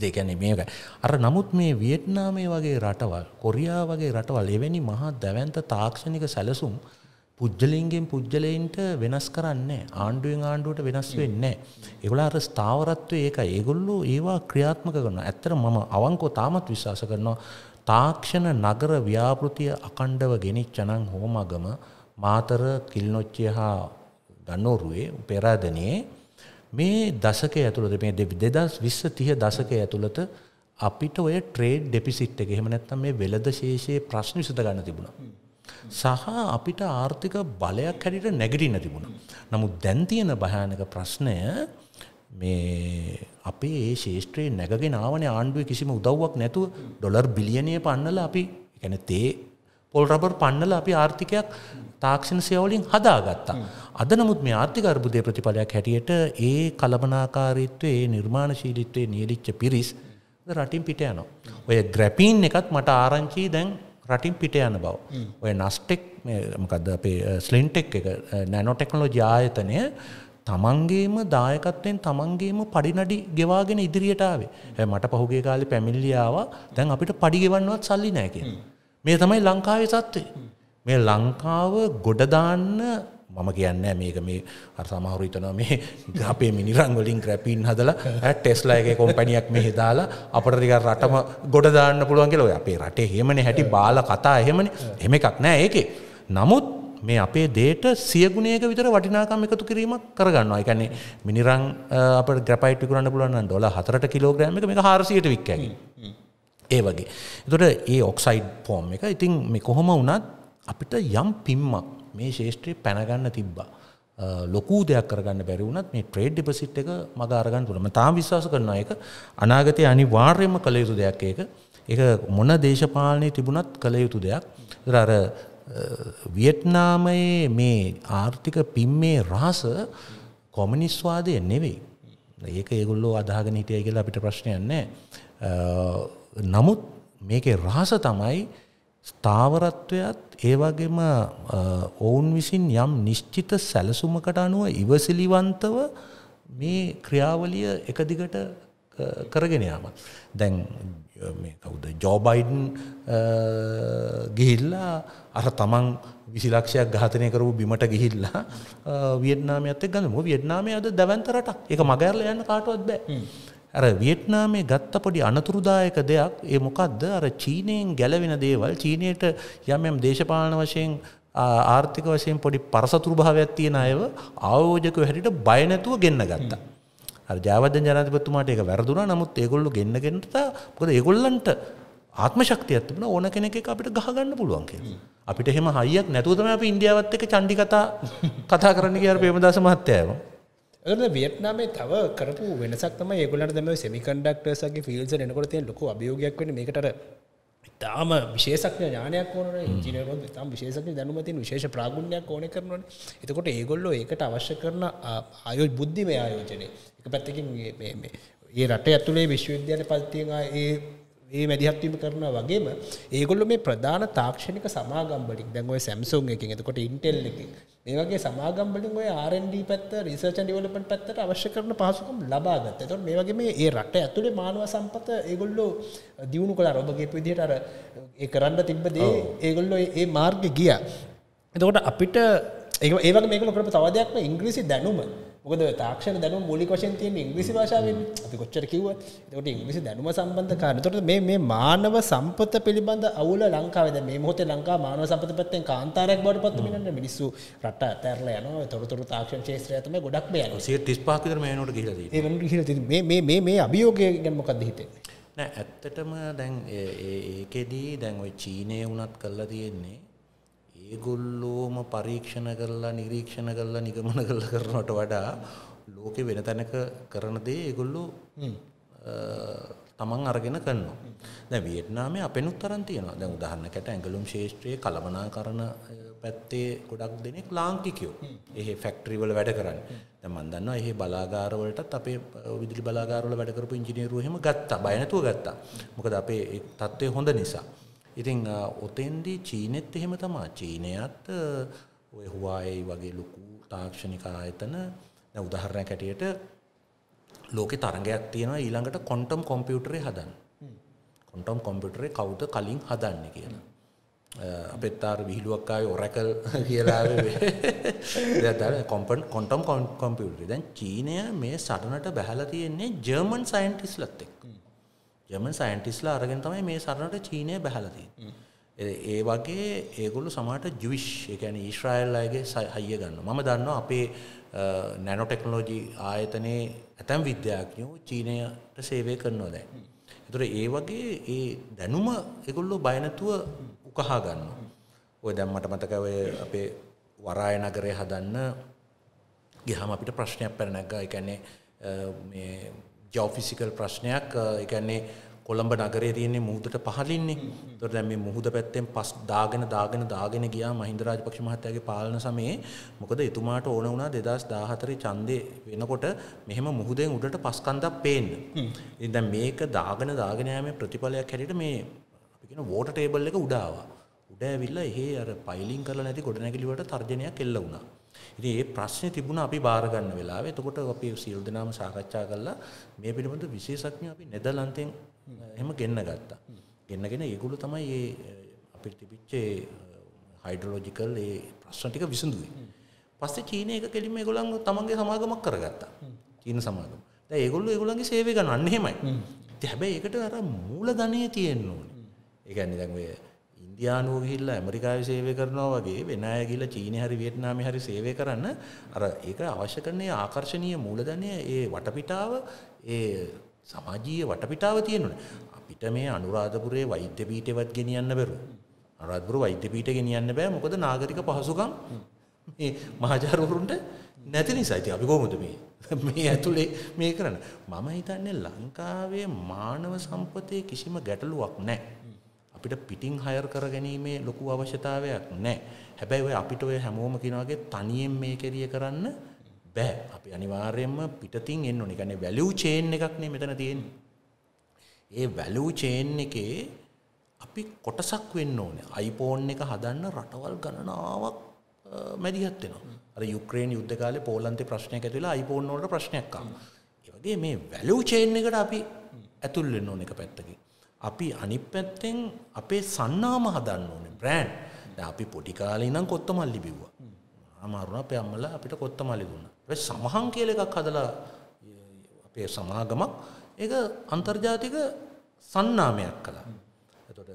දෙකැන මේක අර නමුත් මේ වියට්නාමේ වගේ රටවල් කොරියා වගේ රටවල් එවැනි මහා දැවන්ත තාක්ෂණික සැලසුම් පුද්ගලින්ගෙන් පුද්ගලයින්ට වෙනස් කරන්නේ ආණ්ඩුවෙන් ආණ්ඩුවට වෙනස් වෙන්නේ ඒගොල්ලෝ අර ස්ථාවරත්වය ඒකයි. ඒගොල්ලෝ ඒවා ක්‍රියාත්මක කරනවා. ඇත්තට මම අවංකව තාමත් විශ්වාස කරනවා තාක්ෂණ නගර ව්‍යාපෘතිය අකණ්ඩව ගෙනිච්ච නම් හෝමගම මාතර කිල්නොච්චිය හා ගන්නෝරුවේ පෙරාදනයේ මේ දසකය ඇතුළත මේ දෙදස් විස්ස තිය දසකය ඇතුළත අපිට ඔය ට්‍රේඩ් ඩෙපිසිට් එක එහෙම නැත්තම් මේ වෙළඳ ශේෂයේ ප්‍රශ්න විසඳ ගන්න තිබුණා. සහ අපිට ආර්ථික බලයක් හැටියට නැගිටින්න තිබුණා. නමුත් දැන් තියෙන භයානක ප්‍රශ්නය මේ අපේ ඒ ශේෂ්ත්‍රයේ නැගගෙන ආවනේ ආණ්ඩුවේ කිසිම උදව්වක් නැතුව ඩොලර් බිලියනය පන්නලා අපි يعني තේ පොල් රබර් පන්නල අපි ආර්ථිකයක් තාක්ෂණ සයවලින් හදාගත්තා. අද නමුත් මේ ආර්ථික අර්බුදය ප්‍රතිඵලයක් හැටියට ඒ කලබනාකාරීත්වය ඒ නිර්මාණශීලිත්වය නියලිච්ච පිරිස් රටින් පිට යනවා. ඔය ග්‍රැපීන් එකත් මට ආරංචී දැන් රටින් පිට යන බව ඔය නස්ටෙක් මකද අපේ ස්ලින්ටෙක් එක නැනොටෙක්නොලෝජි ආයතනය තමන්ගේම දායකත්වයෙන් තමන්ගේම පඩිනඩි ගෙවාගෙන ඉදිරියට ආවේ මට පහුගේ කාලි පැමිල්ලියාව දැන් අපිට පඩිගෙවන්නවත් සල්ලි නෑක මේ තමයි ලංකාවේ සත්වේ මේ ලංකාව ගොඩදාන්න මම කියන්න මේක මේ අර සමහරු හිතනවා මේ [laughs] අපේ මිනිරන් වලින් ක්‍රැපින් හදලා ටෙස්ලා එකේ කොම්පැනියක් මෙහෙ දාලා අපිට ටිකක් රටම ගොඩ දාන්න පුළුවන් කියලා ඔය අපේ රටේ එහෙමනේ හැටි බාල කතා එහෙමනේ එහෙම එකක් නෑ ඒකේ නමුත් මේ අපේ දේට සියගුණයක විතර වටිනාකම් එකතු කිරීමක් කරගන්නවා. ඒ කියන්නේ මිනිරන් අපිට ග්‍රැෆයිට් විකුණන්න පුළුවන් නම් ඩොලර් 4ට කිලෝග්‍රෑම් එක මේක 400ට වික්කයි. ඒ වගේ. එතකොට ඒ ඔක්සයිඩ් ෆෝම් එක ඉතින් මේ කොහොම වුණත් අපිට යම් පිම්මක් මේ ශේෂත්‍රය පැනගන්න තිබ්බා. ලොකූ දෙයක් කරගන්න බැරි වුණත් මේ ට්‍රේඩ් ඩිපොසිට් එක මග අරගන්න පුළුවන්. මම තාම විශ්වාස කරනවා ඒක අනාගතයේ අනිවාර්යයෙන්ම කළ යුතු දෙයක් ඒක. ඒක මොන දේශපාලනයේ තිබුණත් කළ යුතු දෙයක්. ඒතර අර වියට්නාමයේ මේ ආර්ථික පිම්මේ රහස කොමියුනිස්ට්වාදය නෙවෙයි. ඒක ඒගොල්ලෝ අදහගෙන හිටියයි කියලා අපිට ප්‍රශ්නයක් නැහැ. නමුත් මේකේ රහස තමයි ස්ථාවරත්වයත් ඒ වගේම ඔවුන් විසින් යම් නිශ්චිත සැලසුමකට අනුව ඉවසිලිවන්තව මේ ක්‍රියාවලිය එක දිගට කරගෙන යාම. දැන් මේ කවුද ජෝ බයිඩන් ගිහිල්ලා අර තමන් 20 ලක්ෂයක් ඝාතනය කරපු බිමට ගිහිල්ලා වියට්නාමයත් එක්ක ගන්නවා. වියට්නාමය අද දැවැන්ත රටක්. ඒක මගහැරලා යන්න කාටවත් බෑ. ඇර වියට්නාමේ ගත්ත පොඩි අනතුරුදායක දෙයක් ඒ මොකක්ද අර චීනයෙන් ගැලවෙන දේවල් චීනයට යම් යම් දේශපාලන වශයෙන් ආර්ථික වශයෙන් පොඩි පරසතුරු භාවයක් තියෙන අයව ආයෝජකව හැටියට බය නැතුව ගෙන්න ගත්තා. අර ජයවර්ධන ජනාධිපතිතුමාට ඒක වැරදුනා. නමුත් ඒගොල්ලෝ ගෙන්නගෙනට මොකද ඒගොල්ලන්ට ආත්ම ශක්තියක් තිබුණා ඕන කෙනෙක් එක අපිට ගහ ගන්න පුළුවන් කියලා. අපිට එහෙම හයියක් නැතුව තමයි අපි ඉන්දියාවත් එක්ක චණ්ඩි කතා කතා කරන්න කියලා ප්‍රේමදාස මහත්තයාම. ඒකද වියට්නාමේ තව කරපු වෙනසක් තමයි ඒගොල්ලන්ට දැන් මේ සෙමිකන්ඩක්ටර්ස්ගේ ෆීල්ඩ්ස් එනකොට තියෙන ලොකු අභියෝගයක් වෙන්නේ මේකට අර ඉතාම විශේෂඥ ඥානයක් ඕනනේ ඉංජිනේරුවෝ ඉතාම විශේෂඥ දැනුම තියෙන විශේෂ ප්‍රාගුණ්‍යයක් ඕනේ කරනවානේ. එතකොට ඒගොල්ලෝ ඒකට අවශ්‍ය කරන ආයෝ බුද්ධිමය ආයෝජනය. එක පැත්තකින් මේ මේ ඒ රටේ ඇතුලේ විශ්වවිද්‍යාල පද්ධතියෙන් ඒ ඒ වැඩිහත්වීම කරනවා වගේම ඒගොල්ලො මේ ප්‍රධාන තාක්ෂණික සමාගම්බලින් දැන් ඔය සැම්සුන් එකින් එතකොට ඉන්ටෙල් එකින් මේ වගේ සමාගම්බලින් ඔය R&D පැත්ත රිසර්ච් ඇන්ඩ් ඩෙවලොප්මන්ට් පැත්තට අවශ්‍ය කරන පහසුකම් ලබා ගත්තා. එතකොට මේ වගේ මේ ඒ රට ඇතුලේ මානව සම්පත ඒගොල්ලෝ දියුණු කළා. ඔබ කියපු විදිහට අර ඒ කරන්න තිබ්බ දේ ඒගොල්ලෝ ඒ මාර්ගේ ගියා. එතකොට අපිට ඒක ඒ වගේ මේකල කරපු තව දෙයක්ම ඉංග්‍රීසි දැනුම මොකද තාක්ෂණ දැනුම මූලික වශයෙන් තියෙන ඉංග්‍රීසි භාෂාවෙන් අපි කොච්චර කිව්වත් එතකොට ඉංග්‍රීසි දැනුම සම්බන්ධ කාරණා. එතකොට මේ මේ මානව සම්පත පිළිබඳ අවුල ලංකාවේ දැන් මේ මොහොතේ ලංකාව මානව සම්පත පැත්තෙන් කාන්තාරයක් බවට පත් වෙනවා මිනිස්සු රට අතහැරලා යනවා. තොරතුරු තාක්ෂණ ක්ෂේත්‍රය තමයි ගොඩක්ම යනවා. 135ක් විතර මේ වෙනකොට ගිහිලා තියෙනවා. ඒ වෙනකොට ගිහිලා තියෙනවා. මේ මේ මේ මේ අභියෝගය ගැන මොකක්ද හිතෙන්නේ? නෑ ඇත්තටම දැන් ඒකෙදී දැන් ওই චීනය වුණත් කරලා තියෙන්නේ ඒගොල්ලෝම පරීක්ෂණ කරලා නිරීක්ෂණ කරලා නිගමන කරලා කරනවට වඩා ලෝකෙ වෙන තැනක කරන දේ ඒගොල්ලෝ තමන් අරගෙන කරනවා. දැන් වියට්නාමයේ අපෙනුත් තරම් තියෙනවා. දැන් උදාහරණයකට ඇඟලුම් ශාස්ත්‍රයේ කලමනාකරන පැත්තේ ගොඩක් දෙනෙක් ලාංකිකයෝ. එහෙ ෆැක්ටරි වල වැඩ කරන්නේ. දැන් මම දන්නවා එහෙ බලාගාර වලටත් අපේ විදුලි බලාගාර වල වැඩ කරපු ඉංජිනේරුවෝ එහෙම ගත්තා. බය නැතුව ගත්තා. මොකද අපේ තත්ත්වය හොඳ නිසා. ඉතින් ඔතෙන්දී චීනෙත් එහෙම තමා චීනයත් ඔය හුවායි වගේ ලොකු තාක්ෂණික ආයතන දැන් උදාහරණයක් ඇටියට ලෝකේ තරඟයක් තියෙනවා ඊළඟට ක්වොන්ටම් කම්පියුටරේ හදන්න. ක්වොන්ටම් කම්පියුටරේ කවුද කලින් හදන්නේ කියලා. අපෙත් ආර විහිළුවක් ආවේ ඔරකල් [laughs] කියලා ආවේ. කොම්පන් ක්වොන්ටම් කම්පියුටරේ. දැන් චීනය මේ සටනට බැහැලා තියෙන්නේ ජර්මන් සයන්ටිස්ට්ලත් එක්ක. ජර්මන් සයින්ටිස්ලා අරගෙන තමයි මේ සරණට චීනය බැහැලා තියෙන්නේ. ඒ වගේ ඒගොල්ලෝ සමහරට ජුවිෂ් ඒ කියන්නේ ඊශ්‍රායෙල් අයගේ හයිය ගන්නවා. මම දන්නවා අපේ නැනෝ ටෙක්නොලොජි ආයතනයේ ඇතැම් විද්‍යාඥයෝ චීනයට සේවය කරනවා දැන්. ඒතර ඒ වගේ ඒ දැනුම ඒගොල්ලෝ බය නැතුව උකහා ගන්නවා. ඔය දැන් මට මතකයි ඔය අපේ වරාය නගරය හදන්න ගියාම අපිට ප්‍රශ්නයක් පැන නැග්ගා. ඒ කියන්නේ මේ ජෝෆිසිකල් ප්‍රශ්නයක් එකන්නේ කොළඹ නගරේ තියන්නේ මුහදට පහලින්නේ තොර දැම මුහද පැත්තෙන් පස් දාගෙන දාගෙන දාගෙන ගියා මහින්දරාජපක්ෂ මහත්තයගේ පාලන සමයේ මොකද එතුමාට ඕන වුණා දෙදස් දාහතරි චන්දය වෙනකොට මෙහෙම මුහදෙන් උඩට පස්කන්දක් පේන්න. ඉද මේක දාගෙන දාගෙනෑම ප්‍රතිඵලයක් හැටිට මේ අපිෙන වෝට ටේබල් එක උඩාවා. උඩ ඇවිල්ල එහේ අර පයිලින් කරලා නැති ගොඩනැකිලිවට තර්ජනයක් එල්ල වුණා. ඉතින් මේ ප්‍රශ්නේ තිබුණා අපි බාර ගන්න වෙලාවේ. එතකොට අපි සියලු දෙනාම සාකච්ඡා කළා මේ පිළිබඳ විශේෂඥ අපි නෙදර්ලන්තෙන් එහෙම ගෙන්න ගත්තා. ගෙන්නගෙන ඒගොල්ලෝ තමයි මේ අපිට තිබිච්ච හයිඩ්‍රොලොජිකල් ඒ ප්‍රශ්න ටික විසඳුවේ. පස්සේ චීනය එක කෙලින්ම ඒගොල්ලන් තමන්ගේ සමාගමක් කරගත්තා. චීන සමාගම. දැන් ඒගොල්ලෝ ඒගොල්ලන්ගේ සේවය ගන්න අන්න එහෙමයි. ඉතින් හැබැයි ඒකට අර මූලධනය තියෙන්න ඕනේ. ඒ කියන්නේ දැන් ඔය ඉන්දියානුව ගිහිල්ලා ඇමරිකාවේ සේවය කරනවා වගේ වෙන අය ගිහිල්ලා චීනේ හරි වියට්නාමේ හරි සේවය කරන්න අර ඒක අවශ්‍ය කරන ඒ ආකර්ෂණීය මූලධනය ඒ වටපිටාව ඒ සමාජීය වටපිටාව තියෙනුනේ. අපිට මේ අනුරාධපුරයේ වෛද්‍ය පීඨෙවත් ගෙනියන්න බැරුව. අනුරාධපුර වෛද්‍ය පීඨ ගෙනියන්න බෑ මොකද නාගරික පහසුකම් මේ මහාචාර්යවරුන්ට නැති නිසා ඉතින් අපි කොහොමද මේ [laughs] මේ ඇතුලේ මේ කරන්න මම හිතන්නේ ලංකාවේ මානව සම්පතේ කිසිම ගැටලුවක් නැහැ අපිට පිටින් හයර් කරගැනීමේ ලොකු අවශ්‍යතාවයක් නැහැ. හැබැයි ඔය අපිට ඔය හැමෝම කියන වගේ තනියෙන් මේ කෙරිය කරන්න බෑ. අපි අනිවාර්යයෙන්ම පිටතින් එන්න ඕනේ. කියන්නේ වැලියු චේන් එකක් නේ මෙතන තියෙන්නේ. ඒ වැලියු චේන් එකේ අපි කොටසක් වෙන්න ඕනේ. iPhone එක හදන්න රටවල් ගණනාවක් මැදිහත් වෙනවා. අර යුක්‍රේන යුද්ධ කාලේ පෝලන්තේ ප්‍රශ්නයක් ඇති වෙලා iPhone වලට ප්‍රශ්නයක් ආවා. ඒ වගේ මේ වැලියු චේන් එකට අපි ඇතුල් වෙන්න ඕන එක පැත්තකින්. අපි අනිත් පැත්තෙන් අපේ සන්නාම හදන්න ඕනේ බ්‍රෑන්ඩ්. දැන් අපි පොඩි කාලේ ඉඳන් කොත්තමල්ලි බිව්වා. අමාරුණා අපේ අම්මලා අපිට කොත්තමල්ලි දුන්නා. ඊට සමහන් කියලා එකක් හදලා අපේ සමාගමක් ඒක අන්තර්ජාතික සන්නාමයක් කළා. එතකොට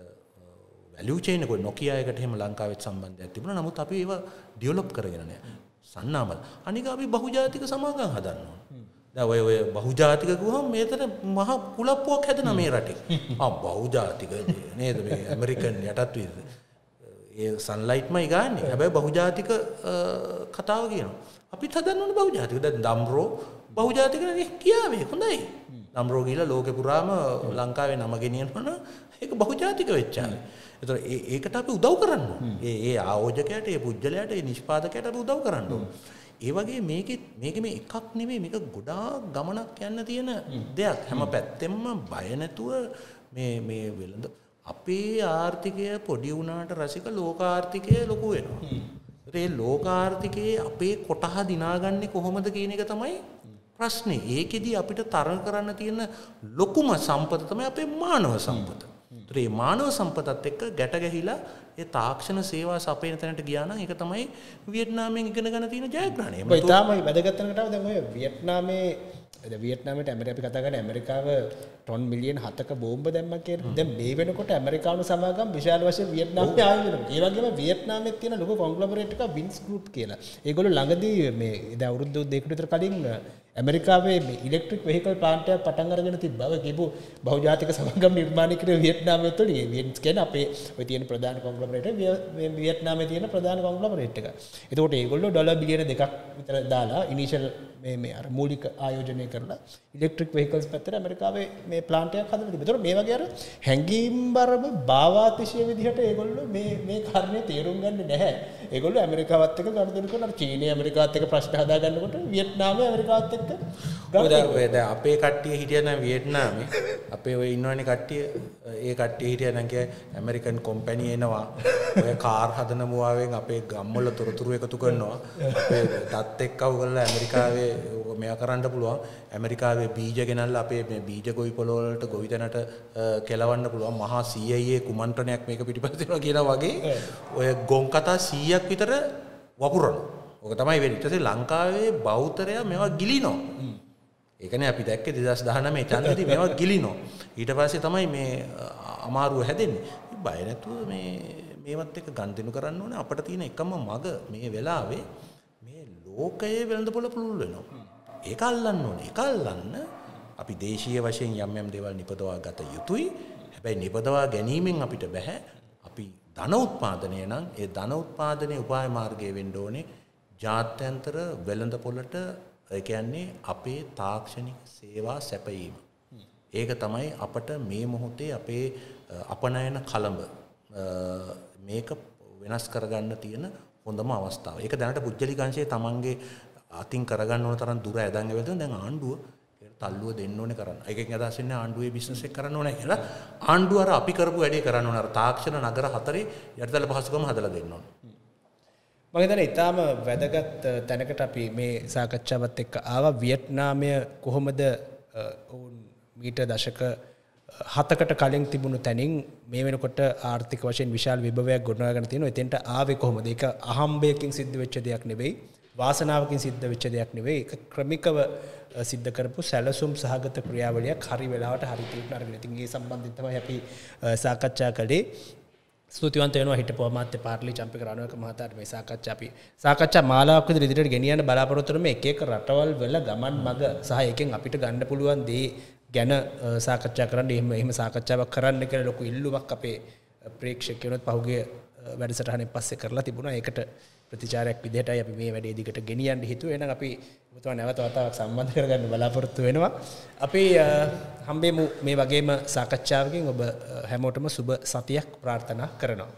වැලියු චේන් එක නොකියා එකට එහෙම ලංකාවෙත් සම්බන්ධයක් තිබුණා. නමුත් අපි ඒව ඩෙවලොප් කරගෙන නැහැ. සන්නාමල්. අනික අපි බහුජාතික සමාගම් හදන්න ඕනේ. ඔය ඔය බහුජාතික ගුවහම් මේතන මහ කුලප්පුවක් හැදන මේ රටේ [laughs] බෞජාතික නේද මේ ඇමරිකන් යටත් වීද ඒ සන්ලයිට්මයි ගාන්නේ හැබැයි බහුජාතික කතාව කියනවා අපි හදන්න බෞජාතික දැන් දම්රෝ බෞජාතික කියාවේ හොඳයි දම්රෝ ගිහිල්ලා ලෝකෙ පුරාම ලංකාවේ නම ගෙනියනවන ඒක බහුජාතික වෙච්චානේ එතකොට ඒකට අපි උදව් කරන්න ඕනේ ඒ ඒ ආයෝජකයට ඒ පුජ්‍යලයට ඒ නිෂ්පාදකයට අපි උදව් කරන්න ඕනේ ඒ වගේ මේකෙත් මේක මේ එකක් නෙමෙයි මේක ගොඩාක් ගමනක් යන්න තියෙන දෙයක් හැම පැත්තෙම බය නැතුව මේ මේ වෙළඳ අපේ ආර්ථිකය පොඩි වුණාට රසික ලෝකාර්ථිකය ලොකු වෙනවා. ඒ ලෝකාර්ථිකයේ අපේ කොටහ දිනාගන්නේ කොහොමද කියන එක තමයි ප්‍රශ්නේ. ඒකෙදි අපිට තරණ කරන්න තියෙන ලොකුම සම්පත තමයි අපේ මානව සම්පත. ඒ මානව සම්පතත් එක්ක ගැට ගැහිලා ඒ තාක්ෂණ සේවා සපයන තැනට ගියා නම් ඒක තමයි වියට්නාමයෙන් ඉගෙන ගන්න තියෙන ජයග්‍රහණය. ඒක ඉතාලම වැදගත් වෙනකටම දැන් ඔය වියට්නාමේ වියට්නාමට ඇමරිපි කතාගන්න ඇමරිකාව ටොන් මිලියන් හතක බෝම්බ දැම්මකේ ද මේ වෙනකොට ඇමරිකානු සමාගම් විශාල වශය වියට්නාම ආයන ඒවගේ වියට්නාම තියන ලොක කොංගලපරේට්ක වින්ස් ගුප් කියලා ඒගොල ළඟදී මේ ද අවුරුද්ද දෙකටතර කලින් ඇමරිකාවේ ඉලෙක්ට්‍රික් වෙහිකල් පාන්ටය පටන්ගරගෙන ති බව කිබු බෞජාතික සමගම් නිර්මාණිකර වියට්නාමය තුළ වියන්ස් කෙන අපේ තියන ප්‍රධාන කොංගලමට වියට්නාම තියන ප්‍රධාන කොංගලමරට් එක එතකොට ඒගොල්ල ඩොල බිලියන දෙකක් විතර දාලා ඉනිශල් මූලික ආයෝජනය කරලා ඉලෙක්ට්‍රික් වෙහිකල්ස් පැත්තට ඇමරිකාවේ මේ ප්ලාන්ටයක් හදලා තිබෙනවා. ඒතකොට මේ වගේ අර හැංගීම්බරම භාවාතිශය විදිහට ඒගොල්ලෝ මේ මේ කාරණේ තේරුම් ගන්නේ නැහැ. ඒගොල්ලෝ ඇමරිකාවත් එක්ක ගනුදෙනු කරන අර චීනය ඇමරිකාවත් එක්ක ප්‍රශ්න හදා ගන්නකොට වියට්නාමය ඇමරිකාවත් එක්ක ඔය දැන් අපේ කට්ටිය හිටියා නම් වියට්නාමේ අපේ ඔය ඉන්නවනේ කට්ටිය ඒ කට්ටිය හිටියා නම් කිය ඇමරිකන් කම්පැනි එනවා. ඔය කාර් හදන මුවාවෙන් අපේ ගම්වල තොරතුරු එකතු කරනවා. අපේ දත් එක්කව කරලා ඇමරිකාවේ මෙයා කරන්න පුළුවන්. ඇමරිකාවේ බීජ ගෙනල් අපේ මේ බීජ ගොවි පොළොවලට ගොවිතැනට කෙලවන්න පුළුවන් මහා සීයේ කුමන්ත්‍රණයක් මේක පිටිපස්සෙනවා කියලා වගේ ඔය ගොන් කතා 100ක් විතර වපුරන. ඕක තමයි වෙන්නේ. ඊට පස්සේ ලංකාවේ බෞතරයා මේවා ගිලිනවා. ඒකනේ අපි දැක්කේ 2019 චන්දදී මේවා ගිලිනවා. ඊට පස්සේ තමයි මේ අමාරුව හැදෙන්නේ. බය නැතුව මේ මේවත් එක ගන්දිනු කරන්න ඕනේ අපිට තියෙන එකම මග මේ වෙලාවේ මේ ලෝකයේ වෙළඳපොළ පුළුල් වෙනවා. ඒක අල්ලන්න ඕනේ. ඒක අල්ලන්න අපි දේශීය වශයෙන් යම් යම් දේවල් නිපදවා ගත යුතුයි. හැබැයි නිපදවා ගැනීමෙන් අපිට බෑ. අපි ධන උත්පාදනය නම් ඒ ධන උත්පාදනයේ උපාය මාර්ගය වෙන්න ඕනේ ජාත්‍යන්තර වෙළඳ පොළට ඒ කියන්නේ අපේ තාක්ෂණික සේවා සැපයීම. ඒක තමයි අපට මේ මොහොතේ අපේ අපනයන කලඹ මේක වෙනස් කරගන්න තියෙන හොඳම අවස්ථාව. ඒක දැනට පුජ්ජලිකංශයේ තමන්ගේ අතින් කරගන්න ඕන තරම් දුර ඇදන් ඇවිල්ලා දැන් ආණ්ඩුව තල්ලුව දෙන්න ඕනේ කරන්න. ඒකෙන් අදහසින්නේ ආණ්ඩුවේ බිස්නස් එක කරන්න ඕනේ කියලා. ආණ්ඩුව අර අපි කරපු වැඩේ කරන්න ඕන අර තාක්ෂණ නගර හතරේ යටිතල පහසුකම් හදලා දෙන්න ඕනේ. මම හිතන්නේ ඊටාම වැදගත් තැනකට අපි මේ සාකච්ඡාවත් එක්ක ආවා වියට්නාමය කොහොමද ඔවුන් මීට දශක හතකට කලින් තිබුණු තැනින් මේ වෙනකොට ආර්ථික වශයෙන් විශාල විභවයක් ගොඩනගාගෙන තියෙනවා. එතෙන්ට ආවේ කොහොමද? ඒක අහම්බයකින් සිද්ධ වෙච්ච දෙයක් නෙවෙයි. වාසනාවකින් සිද්ධ වෙච්ච දෙයක් නෙවෙයි ඒක ක්‍රමිකව සිද්ධ කරපු සැලසුම් සහගත ක්‍රියාවලියක් හරි වෙලාවට හරි තීරණ අරගෙන ඉතින් ඒ සම්බන්ධයෙන් තමයි අපි සාකච්ඡා කළේ ස්තුතිවන්ත වෙනවා හිටපු අමාත්‍ය පාර්ලි චම්පික රණවක මහතාට මේ සාකච්ඡා අපි සාකච්ඡා මාලාවක් විදිහට ඉදිරියට ගෙනියන්න බලාපොරොත්තු වෙන එක එක රටවල් වල ගමන් මඟ සහ එකෙන් අපිට ගන්න පුළුවන් දේ ගැන සාකච්ඡා කරන්න එහෙම එහෙම සාකච්ඡාවක් කරන්න කියලා ලොකු ඉල්ලුමක් අපේ ප්‍රේක්ෂකයනොත් පහුගේ වැඩසටහනෙන් පස්සේ කරලා තිබුණා ඒකට ප්‍රතිචාරයක් විදිහට අපි මේ වැඩේ දිගට ගෙනියන්න හිතුව එන අපි මුතුව නැවත වතාවක් සම්බන්ධ කරගන්න බලාපොරොත්තු වෙනවා. අපි හම්බෙමු මේ වගේම සාකච්ඡාවකින් ඔබ හැමෝටම සුබ සතියක් ප්‍රාර්ථනා කරනවා.